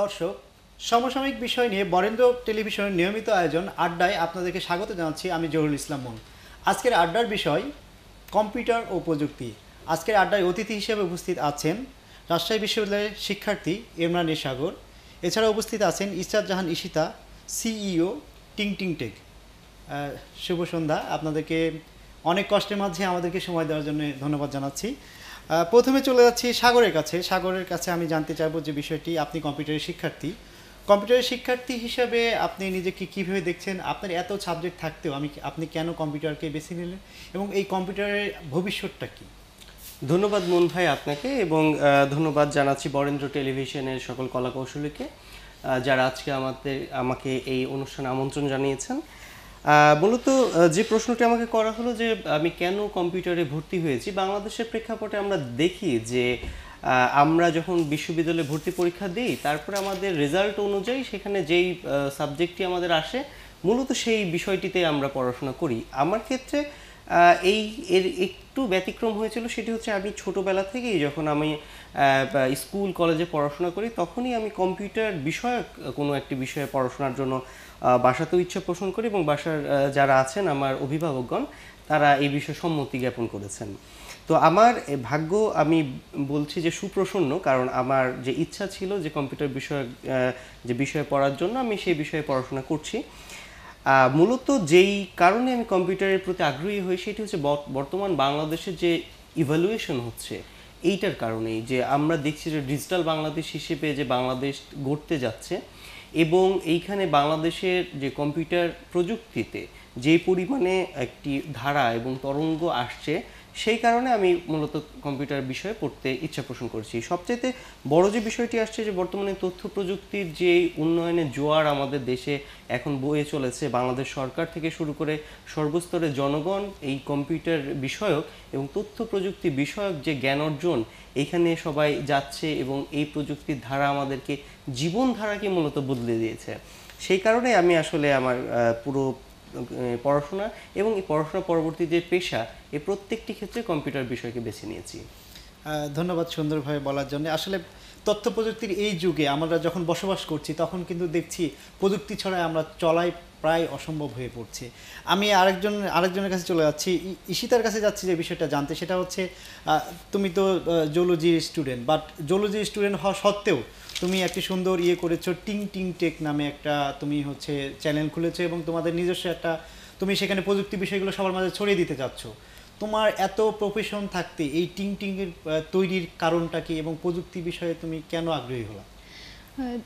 দর্শক সমসাময়িক বিষয় নিয়ে বরেন্দ্র টেলিভিশনের নিয়মিত আয়োজন আড্ডায় আপনাদেরকে স্বাগত জানাচ্ছি আমি জহুরুল ইসলাম মন আজকের আড্ডার বিষয় কম্পিউটার ও প্রযুক্তি আজকের আড্ডায় অতিথি হিসেবে উপস্থিত আছেন রাজশাহী বিশ্ববিদ্যালয়ের শিক্ষার্থী ইমরান সাগর এছাড়া উপস্থিত আছেন Israt Jahan Ishita CEO Ting Tech শুভ সন্ধ্যা আপনাদেরকে অনেক কষ্টের মাঝে আমাদেরকে সময় দেওয়ার জন্য ধন্যবাদ জানাচ্ছি প্রথমে চলে যাচ্ছি সাগরের কাছে সাগরের কাছে আমি জানতে চাইবো যে বিষয়টি আপনি কম্পিউটারের শিক্ষার্থী কম্পিউটারের শিক্ষার্থী হিসাবে আপনি নিজেকে কীভাবে দেখছেন আপনার এত সাবজেক্ট থাকতেও আমি আপনি কেন কম্পিউটারকে বেছে নিলেন এবং এই কম্পিউটারের ভবিষ্যৎটা কী ধন্যবাদ মন ভাই আপনাকে এবং ধন্যবাদ জানাচ্ছি বরেন্দ্র টেলিভিশনের সকল কলা কৌশলীকে যারা আজকে আমাদের আমাকে এই অনুষ্ঠানে আমন্ত্রণ জানিয়েছেন মূলত যে প্রশ্নটি আমাকে করা হলো যে আমি কেন কম্পিউটারে ভর্তি হয়েছি বাংলাদেশের প্রেক্ষাপটে আমরা দেখি যে আমরা যখন বিশ্ববিদ্যালয়ে ভর্তি পরীক্ষা দিই তারপরে আমাদের রেজাল্ট অনুযায়ী সেখানে যেই সাবজেক্টটি আমাদের আসে মূলত সেই বিষয়টিতে আমরা পড়াশোনা করি আমার ক্ষেত্রে এই এর একটু ব্যতিক্রম হয়েছিল সেটি হচ্ছে আমি ছোটোবেলা থেকেই যখন আমি স্কুল কলেজে পড়াশোনা করি তখনই আমি কম্পিউটার বিষয়ক কোনো একটি বিষয়ে পড়াশোনার জন্য বাসাতেও ইচ্ছা পোষণ করি এবং বাসার যারা আছেন আমার অভিভাবকগণ তারা এই বিষয়ে সম্মতি জ্ঞাপন করেছেন তো আমার ভাগ্য আমি বলছি যে সুপ্রসন্ন কারণ আমার যে ইচ্ছা ছিল যে কম্পিউটার বিষয়ক যে বিষয়ে পড়ার জন্য আমি সেই বিষয়ে পড়াশোনা করছি মূলত যেই কারণে আমি কম্পিউটারের প্রতি আগ্রহী হই সেটি হচ্ছে বর্তমান বাংলাদেশে যে ইভ্যালুয়েশন হচ্ছে এইটার কারণেই যে আমরা দেখছি যে ডিজিটাল বাংলাদেশ হিসেবে যে বাংলাদেশ গড়তে যাচ্ছে এবং এইখানে বাংলাদেশের যে কম্পিউটার প্রযুক্তিতে যে পরিমাণে একটি ধারা এবং তরঙ্গ আসছে সেই কারণে আমি মূলত কম্পিউটার বিষয়ে পড়তে ইচ্ছা পোষণ করছি সবচেয়ে বড় যে বিষয়টি আসছে যে বর্তমানে তথ্য প্রযুক্তির যে উন্নয়নের জোয়ার আমাদের দেশে এখন বয়ে চলেছে বাংলাদেশ সরকার থেকে শুরু করে সর্বস্তরে জনগণ এই কম্পিউটার বিষয়ক এবং তথ্য প্রযুক্তি বিষয়ক যে জ্ঞান অর্জন এখানে সবাই যাচ্ছে এবং এই প্রযুক্তির ধারা আমাদেরকে জীবনধারাকে মূলত বদলে দিয়েছে সেই কারণে আমি আসলে আমার পুরো পড়াশোনা এবং এই পড়াশোনা পরবর্তী যে পেশা এই প্রত্যেকটি ক্ষেত্রে কম্পিউটার বিষয়কে বেছে নিয়েছি ধন্যবাদ সুন্দরভাবে বলার জন্য আসলে তথ্য প্রযুক্তির এই যুগে আমরা যখন বসবাস করছি তখন কিন্তু দেখছি প্রযুক্তি ছড়ায় আমরা চলাই প্রায় অসম্ভব হয়ে পড়ছে আমি আরেকজন আরেকজনের কাছে চলে যাচ্ছি ঈশিতার কাছে যাচ্ছি যে বিষয়টা জানতে সেটা হচ্ছে তুমি তো জুলজির স্টুডেন্ট বাট জুলজির স্টুডেন্ট হওয়া সত্ত্বেও তুমি একটি সুন্দর ইয়ে করেছো টিং টিং টেক নামে একটা তুমি হচ্ছে চ্যানেল খুলেছো এবং তোমাদের নিজস্ব একটা তুমি সেখানে প্রযুক্তি বিষয়গুলো সবার মাঝে ছড়িয়ে দিতে চাচ্ছ তোমার এত প্রফেশন থাকতে এই টিং টিংয়ের তৈরির কারণটা কি এবং প্রযুক্তি বিষয়ে তুমি কেন আগ্রহী হলা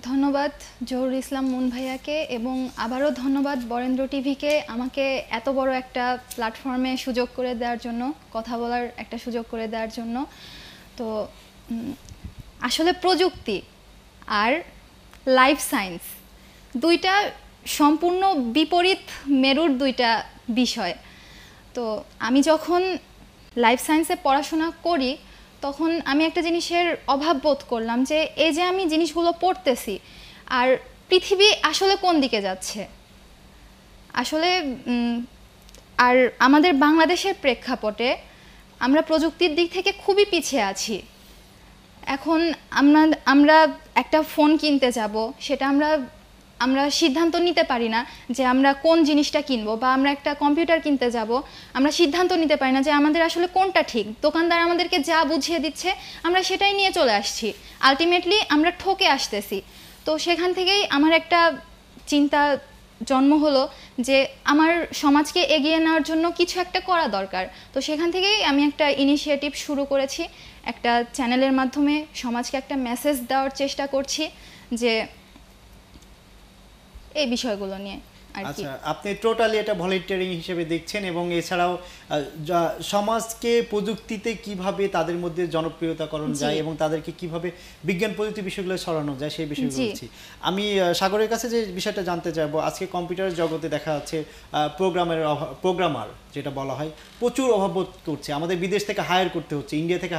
ধন্যবাদ জহুর ইসলাম মুন ভাইয়াকে এবং আবারও ধন্যবাদ বরেন্দ্র টিভিকে আমাকে এত বড় একটা প্ল্যাটফর্মে সুযোগ করে দেওয়ার জন্য কথা বলার একটা সুযোগ করে দেওয়ার জন্য তো আসলে প্রযুক্তি আর লাইফ সায়েন্স দুইটা সম্পূর্ণ বিপরীত মেরুর দুইটা বিষয় তো আমি যখন লাইফ সায়েন্সে পড়াশোনা করি তখন আমি একটা জিনিসের অভাব বোধ করলাম যে এই যে আমি জিনিসগুলো পড়তেছি আর পৃথিবী আসলে কোন দিকে যাচ্ছে আসলে আর আমাদের বাংলাদেশের প্রেক্ষাপটে আমরা প্রযুক্তির দিক থেকে খুবই পিছিয়ে আছি এখন আমরা আমরা একটা ফোন কিনতে যাব সেটা আমরা আমরা সিদ্ধান্ত নিতে পারি না যে আমরা কোন জিনিসটা কিনবো বা আমরা একটা কম্পিউটার কিনতে যাব আমরা সিদ্ধান্ত নিতে পারি না যে আমাদের আসলে কোনটা ঠিক দোকানদার আমাদেরকে যা বুঝিয়ে দিচ্ছে আমরা সেটাই নিয়ে চলে আসছি আলটিমেটলি আমরা ঠকে আসতেছি তো সেখান থেকেই আমার একটা চিন্তা জন্ম হলো যে আমার সমাজকে এগিয়ে নেওয়ার জন্য কিছু একটা করা দরকার তো সেখান থেকেই আমি একটা ইনিশিয়েটিভ শুরু করেছি একটা চ্যানেলের মাধ্যমে সমাজকে একটা মেসেজ দেওয়ার চেষ্টা করছি যে এই বিষয়গুলো নিয়ে আচ্ছা আপনি টোটালি এটা ভলেন্টিয়ারিং হিসেবে দেখছেন এবং এছাড়াও সমাজকে প্রযুক্তিতে কিভাবে তাদের মধ্যে জনপ্রিয়তা করণ যায় এবং তাদেরকে কিভাবে বিজ্ঞান প্রযুক্তি বিষয়গুলো ছড়ানো যায় সেই বিষয়ে বলছি আমি সাগরের কাছে যে বিষয়টা জানতে চাইবো আজকে কম্পিউটার জগতে দেখা যাচ্ছে প্রোগ্রামের প্রোগ্রামার যেটা বলা হয় প্রচুর অভাব করছে আমাদের বিদেশ থেকে হায়ার করতে হচ্ছে ইন্ডিয়া থেকে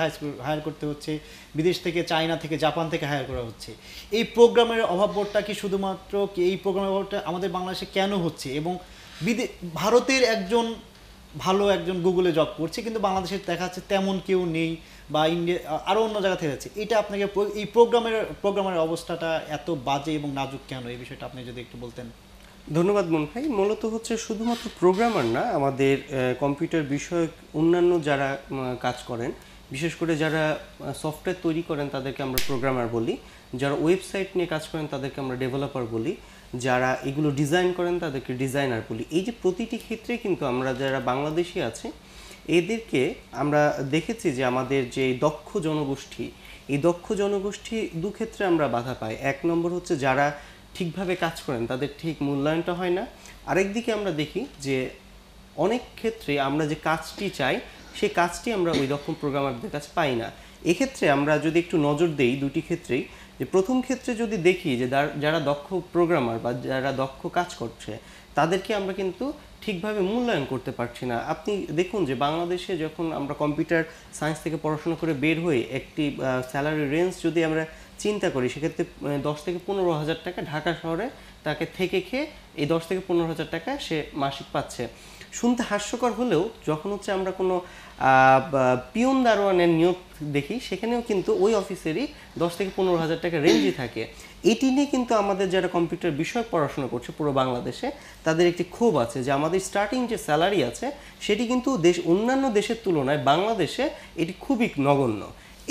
হায়ার করতে হচ্ছে বিদেশ থেকে চায়না থেকে জাপান থেকে হায়ার করা হচ্ছে এই প্রোগ্রামের অভাববোধটা কি শুধুমাত্র কি এই প্রোগ্রামের অভাবটা আমাদের বাংলাদেশে কেন হচ্ছে এবং বিদে ভারতের একজন ভালো একজন গুগলে জব করছে কিন্তু বাংলাদেশে দেখা যাচ্ছে তেমন কেউ নেই বা ইন্ডিয়া আরও অন্য জায়গা থেকে যাচ্ছে এটা আপনাকে এই প্রোগ্রামের প্রোগ্রামের অবস্থাটা এত বাজে এবং নাজুক কেন এই বিষয়টা আপনি যদি একটু বলতেন ধন্যবাদ মন ভাই মূলত হচ্ছে শুধুমাত্র প্রোগ্রামার না আমাদের কম্পিউটার বিষয়ক অন্যান্য যারা কাজ করেন বিশেষ করে যারা সফটওয়্যার তৈরি করেন তাদেরকে আমরা প্রোগ্রামার বলি যারা ওয়েবসাইট নিয়ে কাজ করেন তাদেরকে আমরা ডেভেলপার বলি যারা এগুলো ডিজাইন করেন তাদেরকে ডিজাইনার বলি এই যে প্রতিটি ক্ষেত্রে কিন্তু আমরা যারা বাংলাদেশি আছে এদেরকে আমরা দেখেছি যে আমাদের যে দক্ষ জনগোষ্ঠী এই দক্ষ জনগোষ্ঠী দুক্ষেত্রে আমরা বাধা পাই এক নম্বর হচ্ছে যারা ঠিকভাবে কাজ করেন তাদের ঠিক মূল্যায়নটা হয় না আরেক দিকে আমরা দেখি যে অনেক ক্ষেত্রে আমরা যে কাজটি চাই সেই কাজটি আমরা ওই রকম প্রোগ্রামারদের কাছে পাই না এক্ষেত্রে আমরা যদি একটু নজর দেই দুটি ক্ষেত্রেই যে প্রথম ক্ষেত্রে যদি দেখি যে যারা দক্ষ প্রোগ্রামার বা যারা দক্ষ কাজ করছে তাদেরকে আমরা কিন্তু ঠিকভাবে মূল্যায়ন করতে পারছি না আপনি দেখুন যে বাংলাদেশে যখন আমরা কম্পিউটার সায়েন্স থেকে পড়াশোনা করে বের হয়ে একটি স্যালারি রেঞ্জ যদি আমরা চিন্তা করি সেক্ষেত্রে দশ থেকে পনেরো হাজার টাকা ঢাকা শহরে তাকে থেকে খেয়ে এই দশ থেকে পনেরো হাজার টাকা সে মাসিক পাচ্ছে শুনতে হাস্যকর হলেও যখন হচ্ছে আমরা কোনো পিয়ন দারোয়ানের নিয়োগ দেখি সেখানেও কিন্তু ওই অফিসেরই দশ থেকে পনেরো হাজার টাকা রেঞ্জই থাকে এটি নিয়ে কিন্তু আমাদের যারা কম্পিউটার বিষয়ে পড়াশোনা করছে পুরো বাংলাদেশে তাদের একটি ক্ষোভ আছে যে আমাদের স্টার্টিং যে স্যালারি আছে সেটি কিন্তু দেশ অন্যান্য দেশের তুলনায় বাংলাদেশে এটি খুবই নগণ্য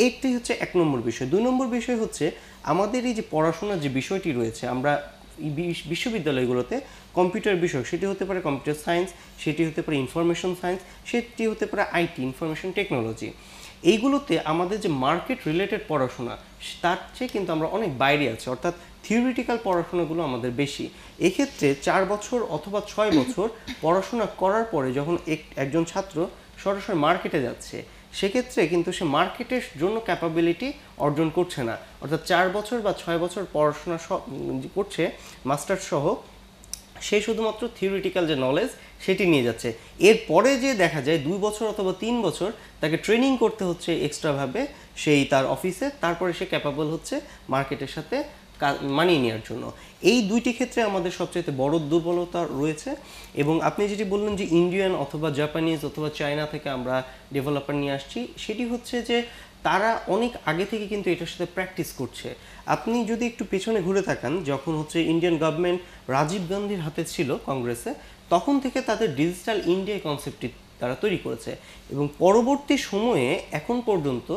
এইটাই হচ্ছে এক নম্বর বিষয় দুই নম্বর বিষয় হচ্ছে আমাদের এই যে পড়াশোনার যে বিষয়টি রয়েছে আমরা বিশ্ববিদ্যালয়গুলোতে কম্পিউটার বিষয় সেটি হতে পারে কম্পিউটার সায়েন্স সেটি হতে পারে ইনফরমেশন সায়েন্স সেটি হতে পারে আইটি ইনফরমেশন টেকনোলজি এইগুলোতে আমাদের যে মার্কেট রিলেটেড পড়াশোনা তার চেয়ে কিন্তু আমরা অনেক বাইরে আছি অর্থাৎ থিওরিটিক্যাল পড়াশোনাগুলো আমাদের বেশি এক্ষেত্রে চার বছর অথবা ছয় বছর পড়াশোনা করার পরে যখন একজন ছাত্র সরাসরি মার্কেটে যাচ্ছে সেক্ষেত্রে কিন্তু সে মার্কেটের জন্য ক্যাপাবিলিটি অর্জন করছে না অর্থাৎ চার বছর বা ছয় বছর পড়াশোনা করছে মাস্টার্স সহ সে শুধুমাত্র থিওরিটিক্যাল যে নলেজ সেটি নিয়ে যাচ্ছে এরপরে যে দেখা যায় দুই বছর অথবা তিন বছর তাকে ট্রেনিং করতে হচ্ছে এক্সট্রাভাবে সেই তার অফিসে তারপরে সে ক্যাপাবল হচ্ছে মার্কেটের সাথে মানিয়ে নেওয়ার জন্য এই দুইটি ক্ষেত্রে আমাদের সবচেয়ে বড় দুর্বলতা রয়েছে এবং আপনি যেটি বললেন যে ইন্ডিয়ান অথবা জাপানিজ অথবা চায়না থেকে আমরা ডেভেলপার নিয়ে আসছি সেটি হচ্ছে যে তারা অনেক আগে থেকে কিন্তু এটার সাথে প্র্যাকটিস করছে আপনি যদি একটু পেছনে ঘুরে থাকেন যখন হচ্ছে ইন্ডিয়ান গভর্নমেন্ট রাজীব গান্ধীর হাতে ছিল কংগ্রেসে তখন থেকে তাদের ডিজিটাল ইন্ডিয়া কনসেপ্টটি তারা তৈরি করেছে এবং পরবর্তী সময়ে এখন পর্যন্ত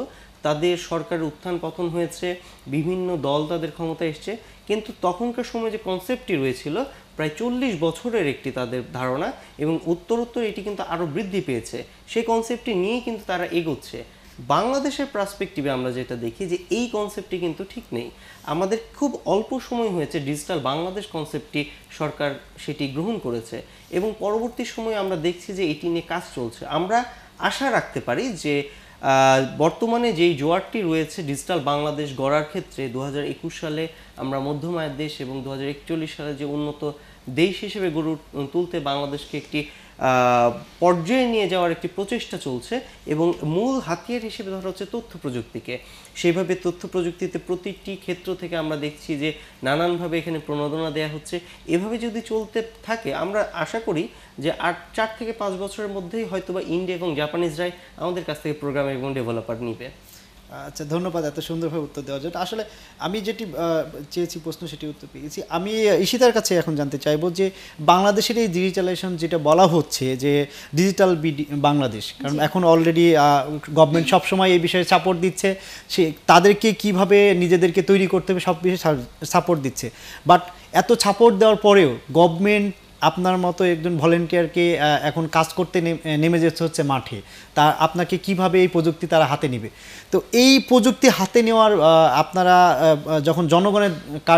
তাদের সরকারের উত্থান পতন হয়েছে বিভিন্ন দল তাদের ক্ষমতা এসছে কিন্তু তখনকার সময় যে কনসেপ্টটি রয়েছিল প্রায় চল্লিশ বছরের একটি তাদের ধারণা এবং উত্তরোত্তর এটি কিন্তু আরও বৃদ্ধি পেয়েছে সেই কনসেপ্টটি নিয়ে কিন্তু তারা এগোচ্ছে বাংলাদেশের প্রাসপেক্টিভে আমরা যেটা দেখি যে এই কনসেপ্টটি কিন্তু ঠিক নেই আমাদের খুব অল্প সময় হয়েছে ডিজিটাল বাংলাদেশ কনসেপ্টটি সরকার সেটি গ্রহণ করেছে এবং পরবর্তী সময়ে আমরা দেখছি যে এটি নিয়ে কাজ চলছে আমরা আশা রাখতে পারি যে বর্তমানে যেই জোয়ারটি রয়েছে ডিজিটাল বাংলাদেশ গড়ার ক্ষেত্রে দু সালে আমরা মধ্যমায়ের দেশ এবং দু সালে যে উন্নত দেশ হিসেবে গড়ে তুলতে বাংলাদেশকে একটি পর্যায়ে নিয়ে যাওয়ার একটি প্রচেষ্টা চলছে এবং মূল হাতিয়ার হিসেবে ধরা হচ্ছে তথ্য প্রযুক্তিকে সেইভাবে তথ্য প্রযুক্তিতে প্রতিটি ক্ষেত্র থেকে আমরা দেখছি যে নানানভাবে এখানে প্রণোদনা দেয়া হচ্ছে এভাবে যদি চলতে থাকে আমরা আশা করি যে আর চার থেকে পাঁচ বছরের মধ্যেই হয়তোবা ইন্ডিয়া এবং জাপানিজরাই আমাদের কাছ থেকে প্রোগ্রাম এবং ডেভেলপার নিবে আচ্ছা ধন্যবাদ এত সুন্দরভাবে উত্তর দেওয়ার জন্য আসলে আমি যেটি চেয়েছি প্রশ্ন সেটি উত্তর পেয়েছি আমি ঈশিতার কাছে এখন জানতে চাইব যে বাংলাদেশের এই ডিজিটালাইজেশন যেটা বলা হচ্ছে যে ডিজিটাল বাংলাদেশ কারণ এখন অলরেডি গভর্নমেন্ট সবসময় এই বিষয়ে সাপোর্ট দিচ্ছে সে তাদেরকে কীভাবে নিজেদেরকে তৈরি করতে হবে সব বিষয়ে সাপোর্ট দিচ্ছে বাট এত সাপোর্ট দেওয়ার পরেও গভর্নমেন্ট আপনার মতো একজন ভলেন্টিয়ারকে এখন কাজ করতে নেমে যেতে হচ্ছে মাঠে তা আপনাকে কিভাবে এই প্রযুক্তি তারা হাতে নেবে তো এই প্রযুক্তি হাতে নেওয়ার আপনারা যখন জনগণের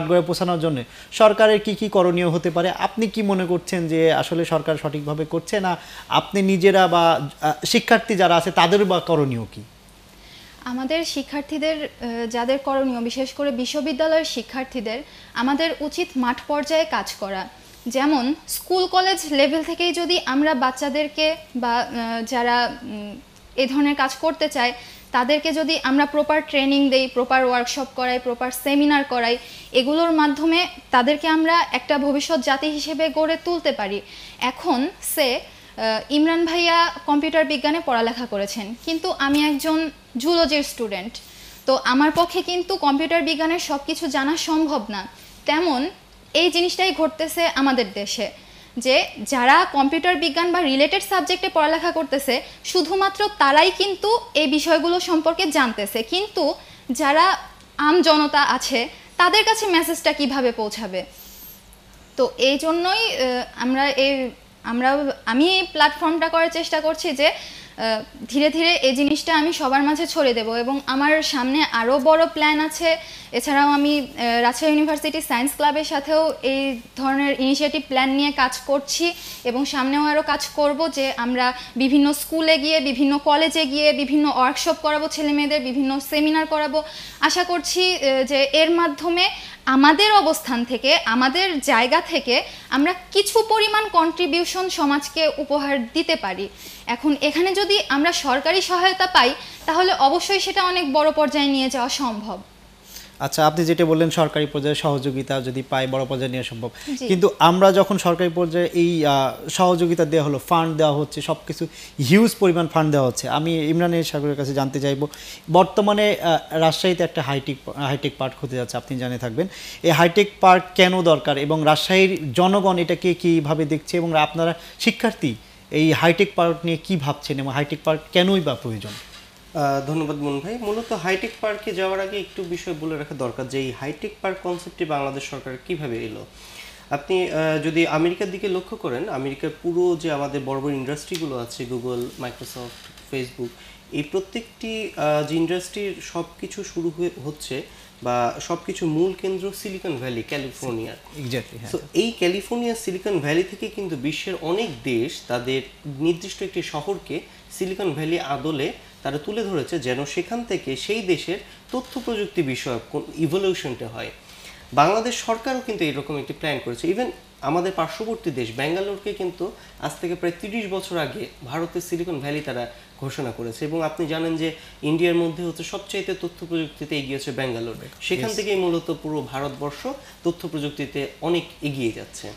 গড়ে পৌঁছানোর জন্য সরকারের কি কি করণীয় হতে পারে আপনি কি মনে করছেন যে আসলে সরকার সঠিকভাবে করছে না আপনি নিজেরা বা শিক্ষার্থী যারা আছে তাদের বা করণীয় কী আমাদের শিক্ষার্থীদের যাদের করণীয় বিশেষ করে বিশ্ববিদ্যালয়ের শিক্ষার্থীদের আমাদের উচিত মাঠ পর্যায়ে কাজ করা যেমন স্কুল কলেজ লেভেল থেকেই যদি আমরা বাচ্চাদেরকে বা যারা এ ধরনের কাজ করতে চায় তাদেরকে যদি আমরা প্রপার ট্রেনিং দেই প্রপার ওয়ার্কশপ করাই প্রপার সেমিনার করাই এগুলোর মাধ্যমে তাদেরকে আমরা একটা ভবিষ্যৎ জাতি হিসেবে গড়ে তুলতে পারি এখন সে ইমরান ভাইয়া কম্পিউটার বিজ্ঞানে পড়ালেখা করেছেন কিন্তু আমি একজন জুলজির স্টুডেন্ট তো আমার পক্ষে কিন্তু কম্পিউটার বিজ্ঞানের সব কিছু জানা সম্ভব না তেমন এই জিনিসটাই ঘটতেছে আমাদের দেশে যে যারা কম্পিউটার বিজ্ঞান বা রিলেটেড সাবজেক্টে পড়ালেখা করতেছে শুধুমাত্র তারাই কিন্তু এই বিষয়গুলো সম্পর্কে জানতেছে কিন্তু যারা আম জনতা আছে তাদের কাছে মেসেজটা কিভাবে পৌঁছাবে তো এই জন্যই আমরা এই আমরা আমি এই প্ল্যাটফর্মটা করার চেষ্টা করছি যে ধীরে ধীরে এই জিনিসটা আমি সবার মাঝে ছড়ে দেব এবং আমার সামনে আরও বড় প্ল্যান আছে এছাড়াও আমি রাজশাহী ইউনিভার্সিটি সায়েন্স ক্লাবের সাথেও এই ধরনের ইনিশিয়েটিভ প্ল্যান নিয়ে কাজ করছি এবং সামনেও আরও কাজ করব যে আমরা বিভিন্ন স্কুলে গিয়ে বিভিন্ন কলেজে গিয়ে বিভিন্ন ওয়ার্কশপ করাবো ছেলেমেয়েদের বিভিন্ন সেমিনার করাবো আশা করছি যে এর মাধ্যমে আমাদের অবস্থান থেকে আমাদের জায়গা থেকে আমরা কিছু পরিমাণ কন্ট্রিবিউশন সমাজকে উপহার দিতে পারি এখন এখানে যদি আমরা সরকারি সহায়তা পাই তাহলে অবশ্যই সেটা অনেক বড় পর্যায়ে নিয়ে যাওয়া সম্ভব আচ্ছা আপনি যেটা বললেন সরকারি পর্যায়ে সহযোগিতা যদি পায় বড় পর্যায়ে নেওয়া সম্ভব কিন্তু আমরা যখন সরকারি পর্যায়ে এই সহযোগিতা দেওয়া হলো ফান্ড দেওয়া হচ্ছে সব কিছু হিউজ পরিমাণ ফান্ড দেওয়া হচ্ছে আমি ইমরান সাগরের কাছে জানতে চাইব বর্তমানে রাজশাহীতে একটা হাইটেক হাইটেক পার্ক হতে যাচ্ছে আপনি জানে থাকবেন এই হাইটেক পার্ক কেন দরকার এবং রাজশাহীর জনগণ এটাকে কীভাবে দেখছে এবং আপনারা শিক্ষার্থী এই হাইটেক পার্ক নিয়ে কি ভাবছেন এবং হাইটেক পার্ক কেনই বা প্রয়োজন ধন্যবাদ মুন ভাই মূলত হাইটেক পার্কে যাওয়ার আগে একটু বিষয় বলে রাখা দরকার যে এই হাইটেক পার্ক কনসেপ্টটি বাংলাদেশ সরকার কিভাবে এলো আপনি যদি আমেরিকার দিকে লক্ষ্য করেন আমেরিকার পুরো যে আমাদের বড় বড় ইন্ডাস্ট্রিগুলো আছে গুগল মাইক্রোসফট ফেসবুক এই প্রত্যেকটি যে ইন্ডাস্ট্রির সব কিছু শুরু হচ্ছে বা সব কিছু মূল কেন্দ্র সিলিকন ভ্যালি ক্যালিফোর্নিয়া তো এই ক্যালিফোর্নিয়া সিলিকন ভ্যালি থেকে কিন্তু বিশ্বের অনেক দেশ তাদের নির্দিষ্ট একটি শহরকে সিলিকন ভ্যালি আদলে তারা তুলে ধরেছে যেন সেখান থেকে সেই দেশের তথ্য প্রযুক্তি বিষয়ক কোন ইভলিউশনটা হয় বাংলাদেশ সরকারও কিন্তু এরকম একটি প্ল্যান করেছে ইভেন আমাদের পার্শ্ববর্তী দেশ ব্যাঙ্গালোরকে কিন্তু আজ থেকে প্রায় তিরিশ বছর আগে ভারতের সিলিকন ভ্যালি তারা ঘোষণা করেছে এবং আপনি জানেন যে ইন্ডিয়ার মধ্যে হচ্ছে সবচাইতে তথ্য প্রযুক্তিতে এগিয়েছে ব্যাঙ্গালোর সেখান থেকেই মূলত পুরো ভারতবর্ষ তথ্য প্রযুক্তিতে অনেক এগিয়ে যাচ্ছে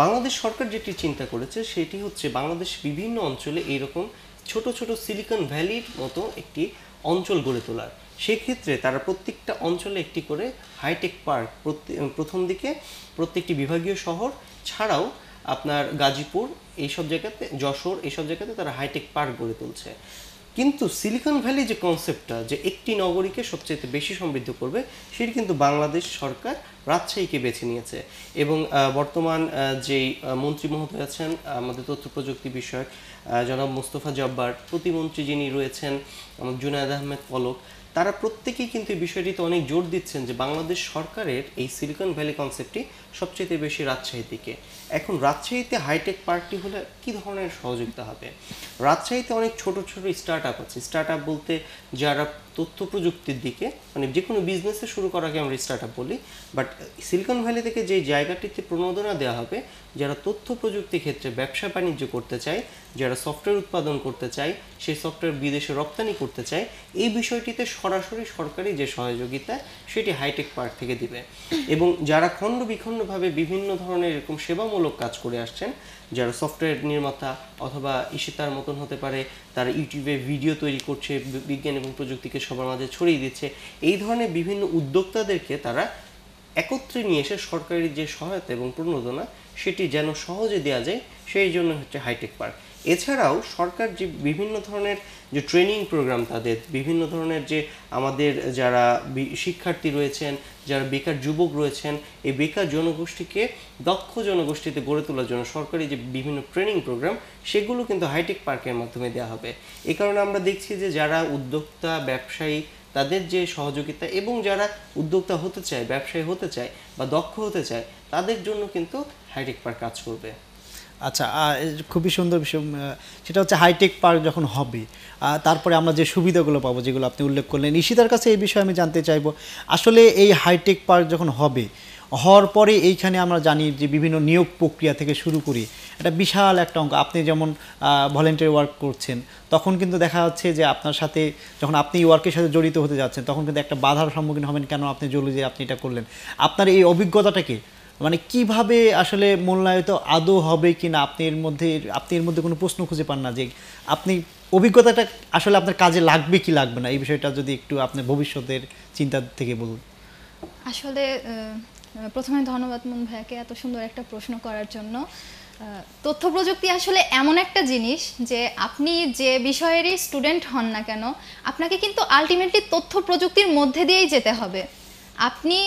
বাংলাদেশ সরকার যেটি চিন্তা করেছে সেটি হচ্ছে বাংলাদেশ বিভিন্ন অঞ্চলে এইরকম ছোট ছোট সিলিকন ভ্যালির মতো একটি অঞ্চল গড়ে তোলার সেক্ষেত্রে তারা প্রত্যেকটা অঞ্চলে একটি করে হাইটেক পার্ক প্রথম দিকে প্রত্যেকটি বিভাগীয় শহর ছাড়াও আপনার গাজীপুর এইসব জায়গাতে যশোর এইসব জায়গাতে তারা হাইটেক পার্ক গড়ে তুলছে কিন্তু সিলিকন ভ্যালি যে কনসেপ্টটা যে একটি নগরীকে সবচেয়ে বেশি সমৃদ্ধ করবে সেটি কিন্তু বাংলাদেশ সরকার রাজশাহীকে বেছে নিয়েছে এবং বর্তমান যেই মন্ত্রী মহোদয় আছেন আমাদের তথ্য প্রযুক্তি বিষয়ক জনাব মুস্তফা জব্বার প্রতিমন্ত্রী যিনি রয়েছেন জুনায়দ আহমেদ ফলক তারা প্রত্যেকেই কিন্তু এই বিষয়টিতে অনেক জোর দিচ্ছেন যে বাংলাদেশ সরকারের এই সিলিকন ভ্যালি কনসেপ্টটি সবচেয়ে বেশি রাজশাহী দিকে এখন রাজশাহীতে হাইটেক পার্কটি হলে কী ধরনের সহযোগিতা হবে রাজশাহীতে অনেক ছোট ছোট স্টার্ট আপ আছে স্টার্ট আপ বলতে যারা তথ্য প্রযুক্তির দিকে মানে যে কোনো বিজনেসে শুরু করাকে আমরা স্টার্ট আপ বলি বাট সিলিকন ভ্যালি থেকে যে জায়গাটিতে প্রণোদনা দেওয়া হবে যারা তথ্য প্রযুক্তি ক্ষেত্রে ব্যবসা বাণিজ্য করতে চায় যারা সফটওয়্যার উৎপাদন করতে চায় সেই সফটওয়্যার বিদেশে রপ্তানি করতে চায় এই বিষয়টিতে সরাসরি সরকারি যে সহযোগিতা সেটি হাইটেক পার্ক থেকে দিবে এবং যারা খণ্ড বিখণ্ডভাবে বিভিন্ন ধরনের এরকম সেবামূলক কাজ করে আসছেন যারা সফটওয়্যার নির্মাতা অথবা ইশিতার মতন হতে পারে তারা ইউটিউবে ভিডিও তৈরি করছে বিজ্ঞান এবং প্রযুক্তিকে সবার মাঝে ছড়িয়ে দিচ্ছে এই ধরনের বিভিন্ন উদ্যোক্তাদেরকে তারা একত্রে নিয়ে এসে সরকারের যে সহায়তা এবং প্রণোদনা সেটি যেন সহজে দেওয়া যায় সেই জন্য হচ্ছে হাইটেক পার্ক এছাড়াও সরকার যে বিভিন্ন ধরনের যে ট্রেনিং প্রোগ্রাম তাদের বিভিন্ন ধরনের যে আমাদের যারা শিক্ষার্থী রয়েছেন যারা বেকার যুবক রয়েছেন এই বেকার জনগোষ্ঠীকে দক্ষ জনগোষ্ঠীতে গড়ে তোলার জন্য সরকারি যে বিভিন্ন ট্রেনিং প্রোগ্রাম সেগুলো কিন্তু হাইটেক পার্কের মাধ্যমে দেওয়া হবে এ কারণে আমরা দেখছি যে যারা উদ্যোক্তা ব্যবসায়ী তাদের যে সহযোগিতা এবং যারা উদ্যোক্তা হতে চায় ব্যবসায়ী হতে চায় বা দক্ষ হতে চায় তাদের জন্য কিন্তু হাইটেক পার্ক কাজ করবে আচ্ছা খুবই সুন্দর বিষয় সেটা হচ্ছে হাইটেক পার্ক যখন হবে তারপরে আমরা যে সুবিধাগুলো পাবো যেগুলো আপনি উল্লেখ করলেন ঈশিতার কাছে এই বিষয়ে আমি জানতে চাইব আসলে এই হাইটেক পার্ক যখন হবে হওয়ার পরে এইখানে আমরা জানি যে বিভিন্ন নিয়োগ প্রক্রিয়া থেকে শুরু করি এটা বিশাল একটা অঙ্ক আপনি যেমন ভলেন্টিয়ার ওয়ার্ক করছেন তখন কিন্তু দেখা যাচ্ছে যে আপনার সাথে যখন আপনি এই ওয়ার্কের সাথে জড়িত হতে যাচ্ছেন তখন কিন্তু একটা বাধার সম্মুখীন হবেন কেন আপনি জরুরি যে আপনি এটা করলেন আপনার এই অভিজ্ঞতাটাকে মানে কিভাবে আসলে মূল্যায়িত আদৌ হবে কি না আপনি এর মধ্যে আপনি এর মধ্যে কোনো প্রশ্ন খুঁজে পান না যে আপনি অভিজ্ঞতাটা আসলে আপনার কাজে লাগবে কি লাগবে না এই বিষয়টা যদি একটু আপনার ভবিষ্যতের চিন্তা থেকে বলুন আসলে প্রথমে ধন্যবাদ মন ভাইয়াকে এত সুন্দর একটা প্রশ্ন করার জন্য তথ্য প্রযুক্তি আসলে এমন একটা জিনিস যে আপনি যে বিষয়েরই স্টুডেন্ট হন না কেন আপনাকে কিন্তু আলটিমেটলি তথ্য প্রযুক্তির মধ্যে দিয়েই যেতে হবে আপনি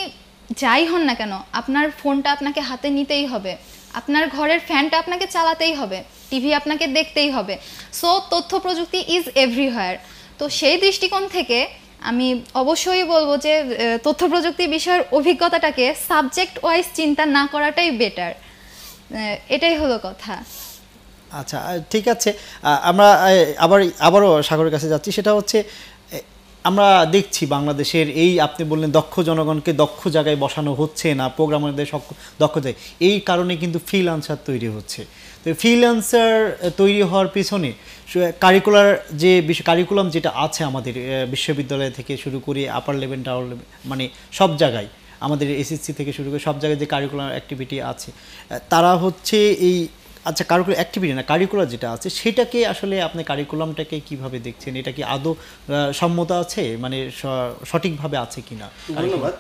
যাই হন না কেন আপনার ফোনটা আপনাকে হাতে নিতেই হবে আপনার ঘরের ফ্যানটা আপনাকে চালাতেই হবে টিভি আপনাকে দেখতেই হবে সো তথ্য প্রযুক্তি ইজ এভরিহোয়ার তো সেই দৃষ্টিকোণ থেকে আমি অবশ্যই বলবো যে তথ্য প্রযুক্তি বিষয়ের অভিজ্ঞতাটাকে সাবজেক্ট ওয়াইজ চিন্তা না করাটাই বেটার এটাই হলো কথা আচ্ছা ঠিক আছে আমরা আবার আবারও সাগরের কাছে যাচ্ছি সেটা হচ্ছে আমরা দেখছি বাংলাদেশের এই আপনি বললেন দক্ষ জনগণকে দক্ষ জায়গায় বসানো হচ্ছে না প্রোগ্রামারদের দক্ষ যায় এই কারণে কিন্তু ফ্রিলান্সার তৈরি হচ্ছে তো ফ্রিলান্সার তৈরি হওয়ার পিছনে কারিকুলার যে কারিকুলাম যেটা আছে আমাদের বিশ্ববিদ্যালয় থেকে শুরু করে আপার লেভেল ডাউন লেভেল মানে সব জায়গায় আমাদের এসএসসি থেকে শুরু করে সব জায়গায় যে কারিকুলার অ্যাক্টিভিটি আছে তারা হচ্ছে এই আচ্ছা কারিকুলার অ্যাক্টিভিটি না কারিকুলার যেটা আছে সেটাকে আসলে আপনি কারিকুলামটাকে কিভাবে দেখছেন এটা কি আদৌ সম্মত আছে মানে সঠিকভাবে আছে কি না ধন্যবাদ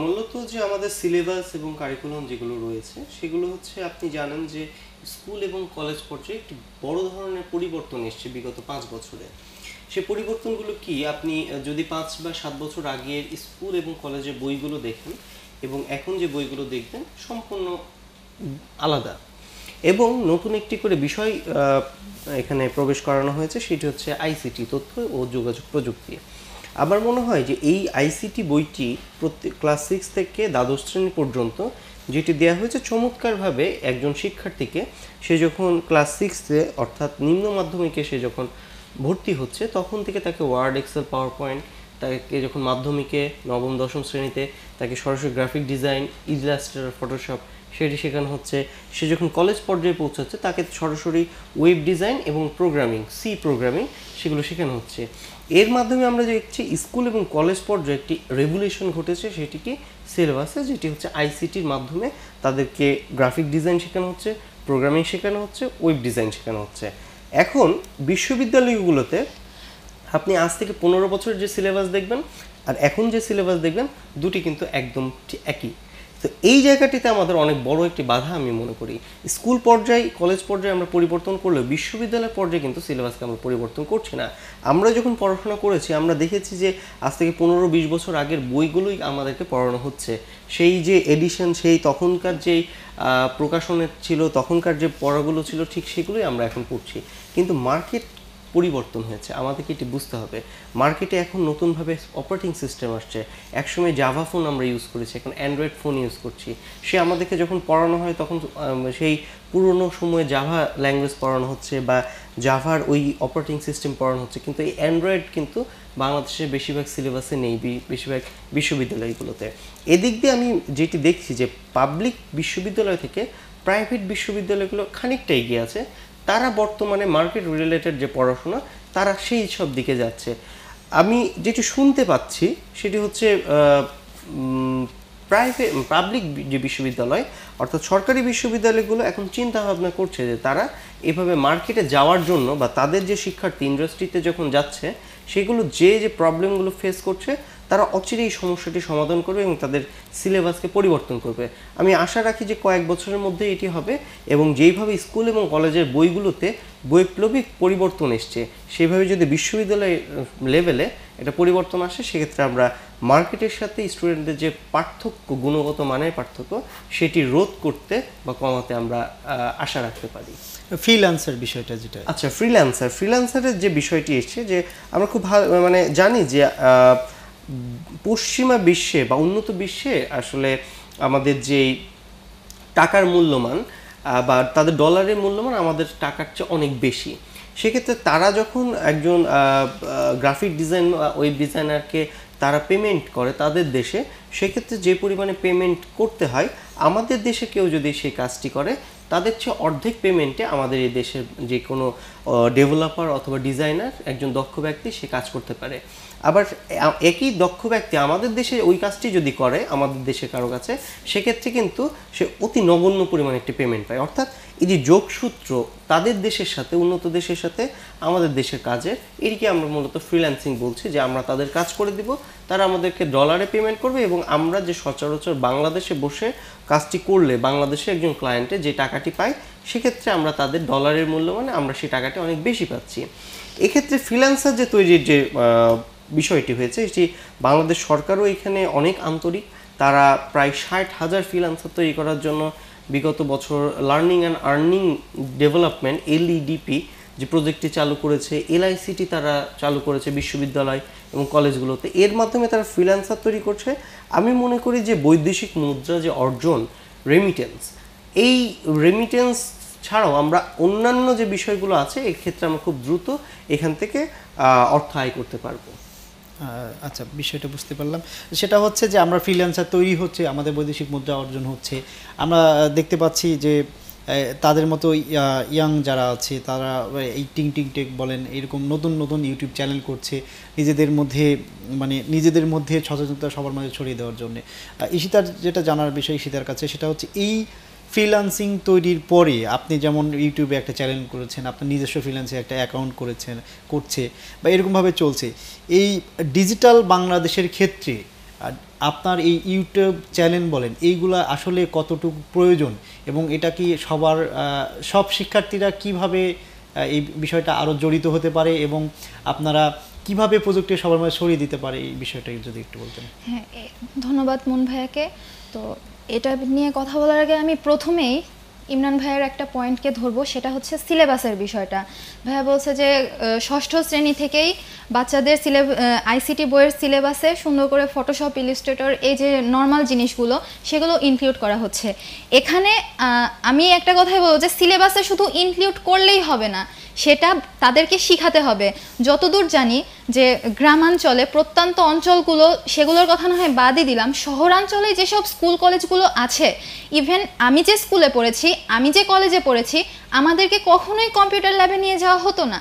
মূলত যে আমাদের সিলেবাস এবং কারিকুলাম যেগুলো রয়েছে সেগুলো হচ্ছে আপনি জানেন যে স্কুল এবং কলেজ পর্যায়ে একটি বড় ধরনের পরিবর্তন এসছে বিগত পাঁচ বছরে সে পরিবর্তনগুলো কি আপনি যদি পাঁচ বা সাত বছর আগের স্কুল এবং কলেজের বইগুলো দেখেন এবং এখন যে বইগুলো দেখবেন সম্পূর্ণ আলাদা এবং নতুন একটি করে বিষয় এখানে প্রবেশ করানো হয়েছে সেটি হচ্ছে আইসিটি তথ্য ও যোগাযোগ প্রযুক্তি আমার মনে হয় যে এই আইসিটি বইটি প্রত্যেক ক্লাস সিক্স থেকে দ্বাদশ শ্রেণী পর্যন্ত যেটি দেওয়া হয়েছে চমৎকারভাবে একজন শিক্ষার্থীকে সে যখন ক্লাস সিক্সে অর্থাৎ নিম্ন মাধ্যমিকে সে যখন ভর্তি হচ্ছে তখন থেকে তাকে ওয়ার্ড এক্সেল পাওয়ার পয়েন্ট তাকে যখন মাধ্যমিকে নবম দশম শ্রেণীতে তাকে সরাসরি গ্রাফিক ডিজাইন ইজলাস্টার ফটোশপ সেটি শেখানো হচ্ছে সে যখন কলেজ পর্যায়ে পৌঁছাচ্ছে তাকে সরাসরি ওয়েব ডিজাইন এবং প্রোগ্রামিং সি প্রোগ্রামিং সেগুলো শেখানো হচ্ছে এর মাধ্যমে আমরা দেখছি স্কুল এবং কলেজ পর্যায়ে একটি রেভুলেশন ঘটেছে সেটিকে সিলেবাসে যেটি হচ্ছে আইসিটির মাধ্যমে তাদেরকে গ্রাফিক ডিজাইন শেখানো হচ্ছে প্রোগ্রামিং শেখানো হচ্ছে ওয়েব ডিজাইন শেখানো হচ্ছে এখন বিশ্ববিদ্যালয়গুলোতে আপনি আজ থেকে পনেরো বছরের যে সিলেবাস দেখবেন আর এখন যে সিলেবাস দেখবেন দুটি কিন্তু একদম একই তো এই জায়গাটিতে আমাদের অনেক বড় একটি বাধা আমি মনে করি স্কুল পর্যায়ে কলেজ পর্যায়ে আমরা পরিবর্তন করলেও বিশ্ববিদ্যালয় পর্যায়ে কিন্তু সিলেবাসকে আমরা পরিবর্তন করছি না আমরা যখন পড়াশোনা করেছি আমরা দেখেছি যে আজ থেকে পনেরো বিশ বছর আগের বইগুলোই আমাদেরকে পড়ানো হচ্ছে সেই যে এডিশন সেই তখনকার যেই প্রকাশনের ছিল তখনকার যে পড়াগুলো ছিল ঠিক সেগুলোই আমরা এখন পড়ছি কিন্তু মার্কেট পরিবর্তন হয়েছে আমাদেরকে এটি বুঝতে হবে মার্কেটে এখন নতুনভাবে অপারেটিং সিস্টেম আসছে একসময় জাভা ফোন আমরা ইউজ করেছি এখন অ্যান্ড্রয়েড ফোন ইউজ করছি সে আমাদেরকে যখন পড়ানো হয় তখন সেই পুরনো সময়ে জাভা ল্যাঙ্গুয়েজ পড়ানো হচ্ছে বা জাভার ওই অপারেটিং সিস্টেম পড়ানো হচ্ছে কিন্তু এই অ্যান্ড্রয়েড কিন্তু বাংলাদেশের বেশিরভাগ সিলেবাসে নেই বেশিরভাগ বিশ্ববিদ্যালয়গুলোতে এদিক দিয়ে আমি যেটি দেখছি যে পাবলিক বিশ্ববিদ্যালয় থেকে প্রাইভেট বিশ্ববিদ্যালয়গুলো খানিকটা এগিয়ে আছে তারা বর্তমানে মার্কেট রিলেটেড যে পড়াশোনা তারা সেই সব দিকে যাচ্ছে আমি যেটি শুনতে পাচ্ছি সেটি হচ্ছে প্রাইভেট পাবলিক যে বিশ্ববিদ্যালয় অর্থাৎ সরকারি বিশ্ববিদ্যালয়গুলো এখন চিন্তা ভাবনা করছে যে তারা এভাবে মার্কেটে যাওয়ার জন্য বা তাদের যে শিক্ষার্থী ইন্ডাস্ট্রিতে যখন যাচ্ছে সেগুলো যে যে প্রবলেমগুলো ফেস করছে তারা অচিরে এই সমস্যাটি সমাধান করবে এবং তাদের সিলেবাসকে পরিবর্তন করবে আমি আশা রাখি যে কয়েক বছরের মধ্যে এটি হবে এবং যেইভাবে স্কুল এবং কলেজের বইগুলোতে বৈপ্লবিক পরিবর্তন এসছে সেইভাবে যদি বিশ্ববিদ্যালয় লেভেলে এটা পরিবর্তন আসে সেক্ষেত্রে আমরা মার্কেটের সাথে স্টুডেন্টদের যে পার্থক্য গুণগত মানের পার্থক্য সেটি রোধ করতে বা কমাতে আমরা আশা রাখতে পারি ফ্রিল্যান্সার বিষয়টা যেটা আচ্ছা ফ্রিল্যান্সার ফ্রিল্যান্সারের যে বিষয়টি এসছে যে আমরা খুব ভালো মানে জানি যে পশ্চিমা বিশ্বে বা উন্নত বিশ্বে আসলে আমাদের যেই টাকার মূল্যমান বা তাদের ডলারের মূল্যমান আমাদের টাকার চেয়ে অনেক বেশি সেক্ষেত্রে তারা যখন একজন গ্রাফিক ডিজাইন ওয়েব ডিজাইনারকে তারা পেমেন্ট করে তাদের দেশে সেক্ষেত্রে যে পরিমাণে পেমেন্ট করতে হয় আমাদের দেশে কেউ যদি সেই কাজটি করে তাদের চেয়ে অর্ধেক পেমেন্টে আমাদের এই দেশের যে কোনো ডেভেলপার অথবা ডিজাইনার একজন দক্ষ ব্যক্তি সে কাজ করতে পারে আবার একই দক্ষ ব্যক্তি আমাদের দেশে ওই কাজটি যদি করে আমাদের দেশের কারো কাছে সেক্ষেত্রে কিন্তু সে অতি নগণ্য পরিমাণে একটি পেমেন্ট পায় অর্থাৎ এই যে যোগসূত্র তাদের দেশের সাথে উন্নত দেশের সাথে আমাদের দেশের কাজের এটিকে আমরা মূলত ফ্রিল্যান্সিং বলছি যে আমরা তাদের কাজ করে দিব তারা আমাদেরকে ডলারে পেমেন্ট করবে এবং আমরা যে সচরাচর বাংলাদেশে বসে কাজটি করলে বাংলাদেশে একজন ক্লায়েন্টে যে টাকাটি পাই সেক্ষেত্রে আমরা তাদের ডলারের মূল্য মানে আমরা সেই টাকাটি অনেক বেশি পাচ্ছি এক্ষেত্রে ফ্রিল্যান্সার যে তৈরির যে বিষয়টি হয়েছে এটি বাংলাদেশ সরকারও এখানে অনেক আন্তরিক তারা প্রায় ষাট হাজার ফ্রিলান্সার তৈরি করার জন্য বিগত বছর learning and earning development LEDP যে প্রজেক্টটি চালু করেছে এলআইসিটি তারা চালু করেছে বিশ্ববিদ্যালয় এবং কলেজগুলোতে এর মাধ্যমে তারা ফ্রিল্যান্সার তৈরি করছে আমি মনে করি যে বৈদেশিক মুদ্রা যে অর্জন রেমিটেন্স এই রেমিটেন্স ছাড়াও আমরা অন্যান্য যে বিষয়গুলো আছে এক্ষেত্রে আমরা খুব দ্রুত এখান থেকে অর্থ আয় করতে পারবো আচ্ছা বিষয়টা বুঝতে পারলাম সেটা হচ্ছে যে আমরা ফ্রিল্যান্সার তৈরি হচ্ছে আমাদের বৈদেশিক মুদ্রা অর্জন হচ্ছে আমরা দেখতে পাচ্ছি যে তাদের মতো ইয়াং যারা আছে তারা এই টিং টিং টেক বলেন এরকম নতুন নতুন ইউটিউব চ্যানেল করছে নিজেদের মধ্যে মানে নিজেদের মধ্যে সচেতনতা সবার মাঝে ছড়িয়ে দেওয়ার জন্য ঈশিতার যেটা জানার বিষয় ঈশিতার কাছে সেটা হচ্ছে এই ফ্রিলান্সিং তৈরির পরে আপনি যেমন ইউটিউবে একটা চ্যানেল করেছেন আপনার নিজস্ব ফ্রিলান্সিং একটা অ্যাকাউন্ট করেছেন করছে বা এরকমভাবে চলছে এই ডিজিটাল বাংলাদেশের ক্ষেত্রে আপনার এই ইউটিউব চ্যানেল বলেন এইগুলা আসলে কতটুকু প্রয়োজন এবং এটা কি সবার সব শিক্ষার্থীরা কিভাবে এই বিষয়টা আরও জড়িত হতে পারে এবং আপনারা কিভাবে প্রযুক্তি সবার মধ্যে সরিয়ে দিতে পারে এই বিষয়টা যদি একটু বলতেন হ্যাঁ ধন্যবাদ মন ভাইয়াকে তো এটা নিয়ে কথা বলার আগে আমি প্রথমেই ইমরান ভাইয়ের একটা পয়েন্টকে ধরবো সেটা হচ্ছে সিলেবাসের বিষয়টা ভাইয়া বলছে যে ষষ্ঠ শ্রেণী থেকেই বাচ্চাদের সিলেব আইসিটি বইয়ের সিলেবাসে সুন্দর করে ফটোশপ ইলিস্ট্রেটর এই যে নর্মাল জিনিসগুলো সেগুলো ইনক্লুড করা হচ্ছে এখানে আমি একটা কথাই বলবো যে সিলেবাসে শুধু ইনক্লুড করলেই হবে না সেটা তাদেরকে শিখাতে হবে যতদূর জানি যে গ্রামাঞ্চলে প্রত্যন্ত অঞ্চলগুলো সেগুলোর কথা না হয় বাদই দিলাম শহরাঞ্চলে যেসব স্কুল কলেজগুলো আছে ইভেন আমি যে স্কুলে পড়েছি আমি যে কলেজে পড়েছি আমাদেরকে কখনোই কম্পিউটার ল্যাবে নিয়ে যাওয়া হতো না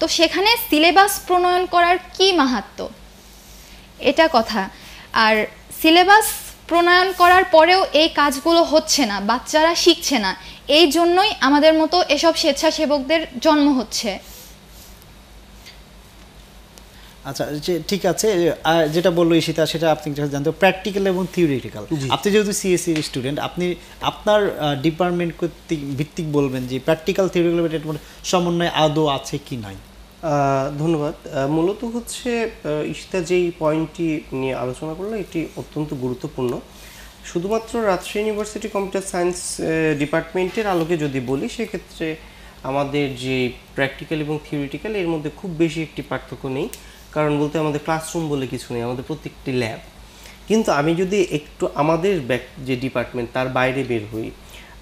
তো সেখানে সিলেবাস প্রণয়ন করার কি মাহাত্ম এটা কথা আর সিলেবাস প্রণয়ন করার পরেও এই কাজগুলো হচ্ছে না বাচ্চারা শিখছে না এই জন্যই আমাদের মতো এসব স্বেচ্ছাসেবকদের জন্ম হচ্ছে আচ্ছা ঠিক আছে যেটা বললো ঈশিতা সেটা আপনি জানতে প্র্যাকটিক্যাল এবং থিওরিটিক্যাল আপনি যেহেতু সিএসসির e স্টুডেন্ট আপনি আপনার ডিপার্টমেন্ট কর্তৃক ভিত্তিক বলবেন যে প্র্যাকটিক্যাল থিওরিক্যাল সমন্বয় আদৌ আছে কি নাই ধন্যবাদ মূলত হচ্ছে ঈশিতা যেই পয়েন্টটি নিয়ে আলোচনা করলো এটি অত্যন্ত গুরুত্বপূর্ণ শুধুমাত্র রাজশাহী ইউনিভার্সিটি কম্পিউটার সায়েন্স ডিপার্টমেন্টের আলোকে যদি বলি সেক্ষেত্রে আমাদের যে প্র্যাকটিক্যাল এবং থিওরিটিক্যাল এর মধ্যে খুব বেশি একটি পার্থক্য নেই কারণ বলতে আমাদের ক্লাসরুম বলে কিছু নেই আমাদের প্রত্যেকটি ল্যাব কিন্তু আমি যদি একটু আমাদের ব্যাক যে ডিপার্টমেন্ট তার বাইরে বের হই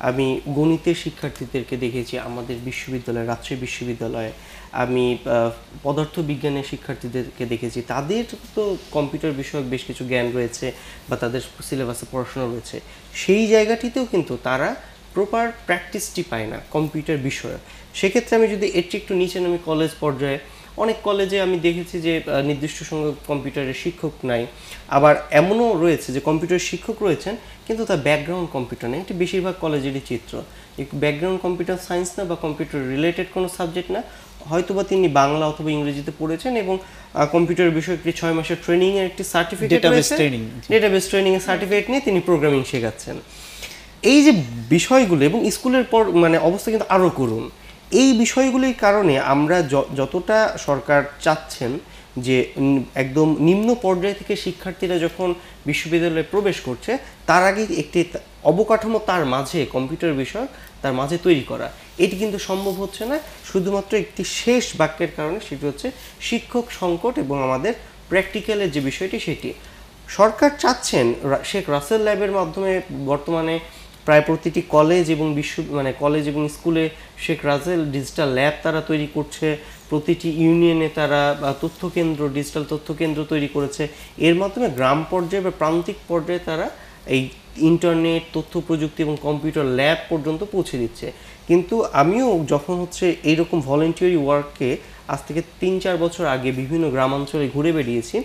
আমি গণিতের শিক্ষার্থীদেরকে দেখেছি আমাদের বিশ্ববিদ্যালয় রাজশাহী বিশ্ববিদ্যালয়ে আমি পদার্থবিজ্ঞানের শিক্ষার্থীদেরকে দেখেছি তাদের তো কম্পিউটার বিষয়ক বেশ কিছু জ্ঞান রয়েছে বা তাদের সিলেবাসে পড়াশোনা রয়েছে সেই জায়গাটিতেও কিন্তু তারা প্রপার প্র্যাকটিসটি পায় না কম্পিউটার বিষয়ে সেক্ষেত্রে আমি যদি এর একটু নিচে নামি কলেজ পর্যায়ে অনেক কলেজে আমি দেখেছি যে নির্দিষ্ট সংখ্যক কম্পিউটারের শিক্ষক নাই আবার এমনও রয়েছে যে কম্পিউটার শিক্ষক রয়েছেন কিন্তু তার ব্যাকগ্রাউন্ড কম্পিউটার নেই এটি বেশিরভাগ কলেজেরই চিত্র ব্যাকগ্রাউন্ড কম্পিউটার সায়েন্স না বা কম্পিউটার রিলেটেড কোনো সাবজেক্ট না হয়তোবা তিনি বাংলা অথবা ইংরেজিতে পড়েছেন এবং কম্পিউটার বিষয়ে একটি ছয় মাসের ট্রেনিং এর একটি certificate database training database training এর সার্টিফিকেট নিয়ে তিনি প্রোগ্রামিং শেখাচ্ছেন এই যে বিষয়গুলো এবং স্কুলের পর মানে অবস্থা কিন্তু আরও করুন এই বিষয়গুলির কারণে আমরা যতটা সরকার চাচ্ছেন যে একদম নিম্ন পর্যায় থেকে শিক্ষার্থীরা যখন বিশ্ববিদ্যালয়ে প্রবেশ করছে তার আগে একটি অবকাঠামো তার মাঝে কম্পিউটার বিষয় তার মাঝে তৈরি করা এটি কিন্তু সম্ভব হচ্ছে না শুধুমাত্র একটি শেষ বাক্যের কারণে সেটি হচ্ছে শিক্ষক সংকট এবং আমাদের প্র্যাকটিক্যালের যে বিষয়টি সেটি সরকার চাচ্ছেন শেখ রাসেল ল্যাবের মাধ্যমে বর্তমানে প্রায় প্রতিটি কলেজ এবং বিশ্ব মানে কলেজ এবং স্কুলে শেখ রাজেল ডিজিটাল ল্যাব তারা তৈরি করছে প্রতিটি ইউনিয়নে তারা তথ্য কেন্দ্র ডিজিটাল তথ্য কেন্দ্র তৈরি করেছে এর মাধ্যমে গ্রাম পর্যায়ে বা প্রান্তিক পর্যায়ে তারা এই ইন্টারনেট তথ্য প্রযুক্তি এবং কম্পিউটার ল্যাব পর্যন্ত পৌঁছে দিচ্ছে কিন্তু আমিও যখন হচ্ছে এইরকম ভলেন্টিয়ারি ওয়ার্ককে আজ থেকে তিন চার বছর আগে বিভিন্ন গ্রামাঞ্চলে ঘুরে বেরিয়েছি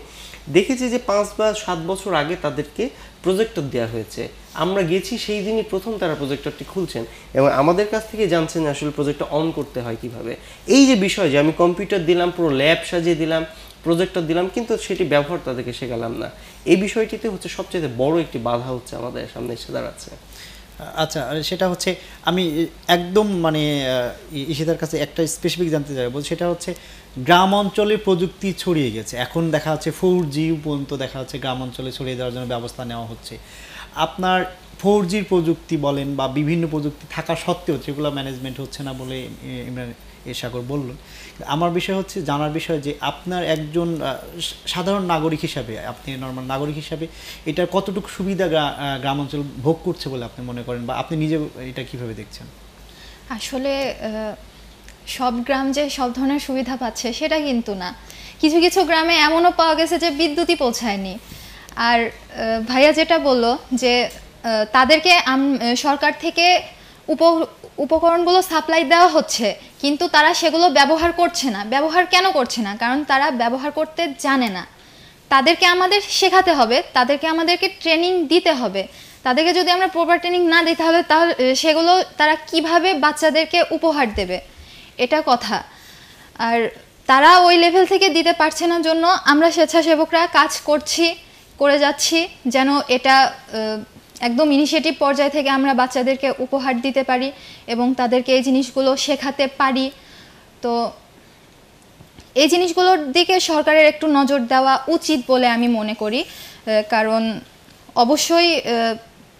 দেখেছি যে পাঁচ বা সাত বছর আগে তাদেরকে প্রজেক্টর দেওয়া হয়েছে আমরা গেছি সেই দিনই প্রথম তারা প্রজেক্টরটি খুলছেন এবং আমাদের কাছ থেকে জানছেন আসলে প্রজেক্টটা অন করতে হয় কিভাবে এই যে বিষয় যে আমি কম্পিউটার দিলাম পুরো ল্যাব সাজিয়ে দিলাম প্রজেক্টর দিলাম কিন্তু সেটি ব্যবহার তাদেরকে শেখালাম না এই বিষয়টিতে হচ্ছে সবচেয়ে বড় একটি বাধা হচ্ছে আমাদের সামনে এসে দাঁড়াচ্ছে আচ্ছা সেটা হচ্ছে আমি একদম মানে ইশিতার কাছে একটা স্পেসিফিক জানতে চাইবো সেটা হচ্ছে গ্রাম অঞ্চলে প্রযুক্তি ছড়িয়ে গেছে এখন দেখা যাচ্ছে ফোর জি পর্যন্ত দেখা যাচ্ছে গ্রাম অঞ্চলে ছড়িয়ে দেওয়ার জন্য ব্যবস্থা নেওয়া হচ্ছে আপনার ফোর জির প্রযুক্তি বলেন বা বিভিন্ন প্রযুক্তি থাকা সত্ত্বেও যেগুলো ম্যানেজমেন্ট হচ্ছে না বলে ইমরান এ সাগর বললেন আমার বিষয় হচ্ছে জানার বিষয় যে আপনার একজন সাধারণ নাগরিক হিসাবে আপনি নর্মাল নাগরিক হিসাবে এটা কতটুকু সুবিধা গ্রামাঞ্চল ভোগ করছে বলে আপনি মনে করেন বা আপনি নিজে এটা কিভাবে দেখছেন আসলে সব গ্রাম যে সব ধরনের সুবিধা পাচ্ছে সেটা কিন্তু না কিছু কিছু গ্রামে এমনও পাওয়া গেছে যে বিদ্যুৎই পৌঁছায়নি আর ভাইয়া যেটা বলল যে তাদেরকে সরকার থেকে উপ উপকরণগুলো সাপ্লাই দেওয়া হচ্ছে কিন্তু তারা সেগুলো ব্যবহার করছে না ব্যবহার কেন করছে না কারণ তারা ব্যবহার করতে জানে না তাদেরকে আমাদের শেখাতে হবে তাদেরকে আমাদেরকে ট্রেনিং দিতে হবে তাদেরকে যদি আমরা প্রপার ট্রেনিং না দিতে হবে তাহলে সেগুলো তারা কিভাবে বাচ্চাদেরকে উপহার দেবে এটা কথা আর তারা ওই লেভেল থেকে দিতে পারছে না জন্য আমরা স্বেচ্ছাসেবকরা কাজ করছি করে যাচ্ছি যেন এটা একদম ইনিশিয়েটিভ পর্যায় থেকে আমরা বাচ্চাদেরকে উপহার দিতে পারি এবং তাদেরকে এই জিনিসগুলো শেখাতে পারি তো এই জিনিসগুলোর দিকে সরকারের একটু নজর দেওয়া উচিত বলে আমি মনে করি কারণ অবশ্যই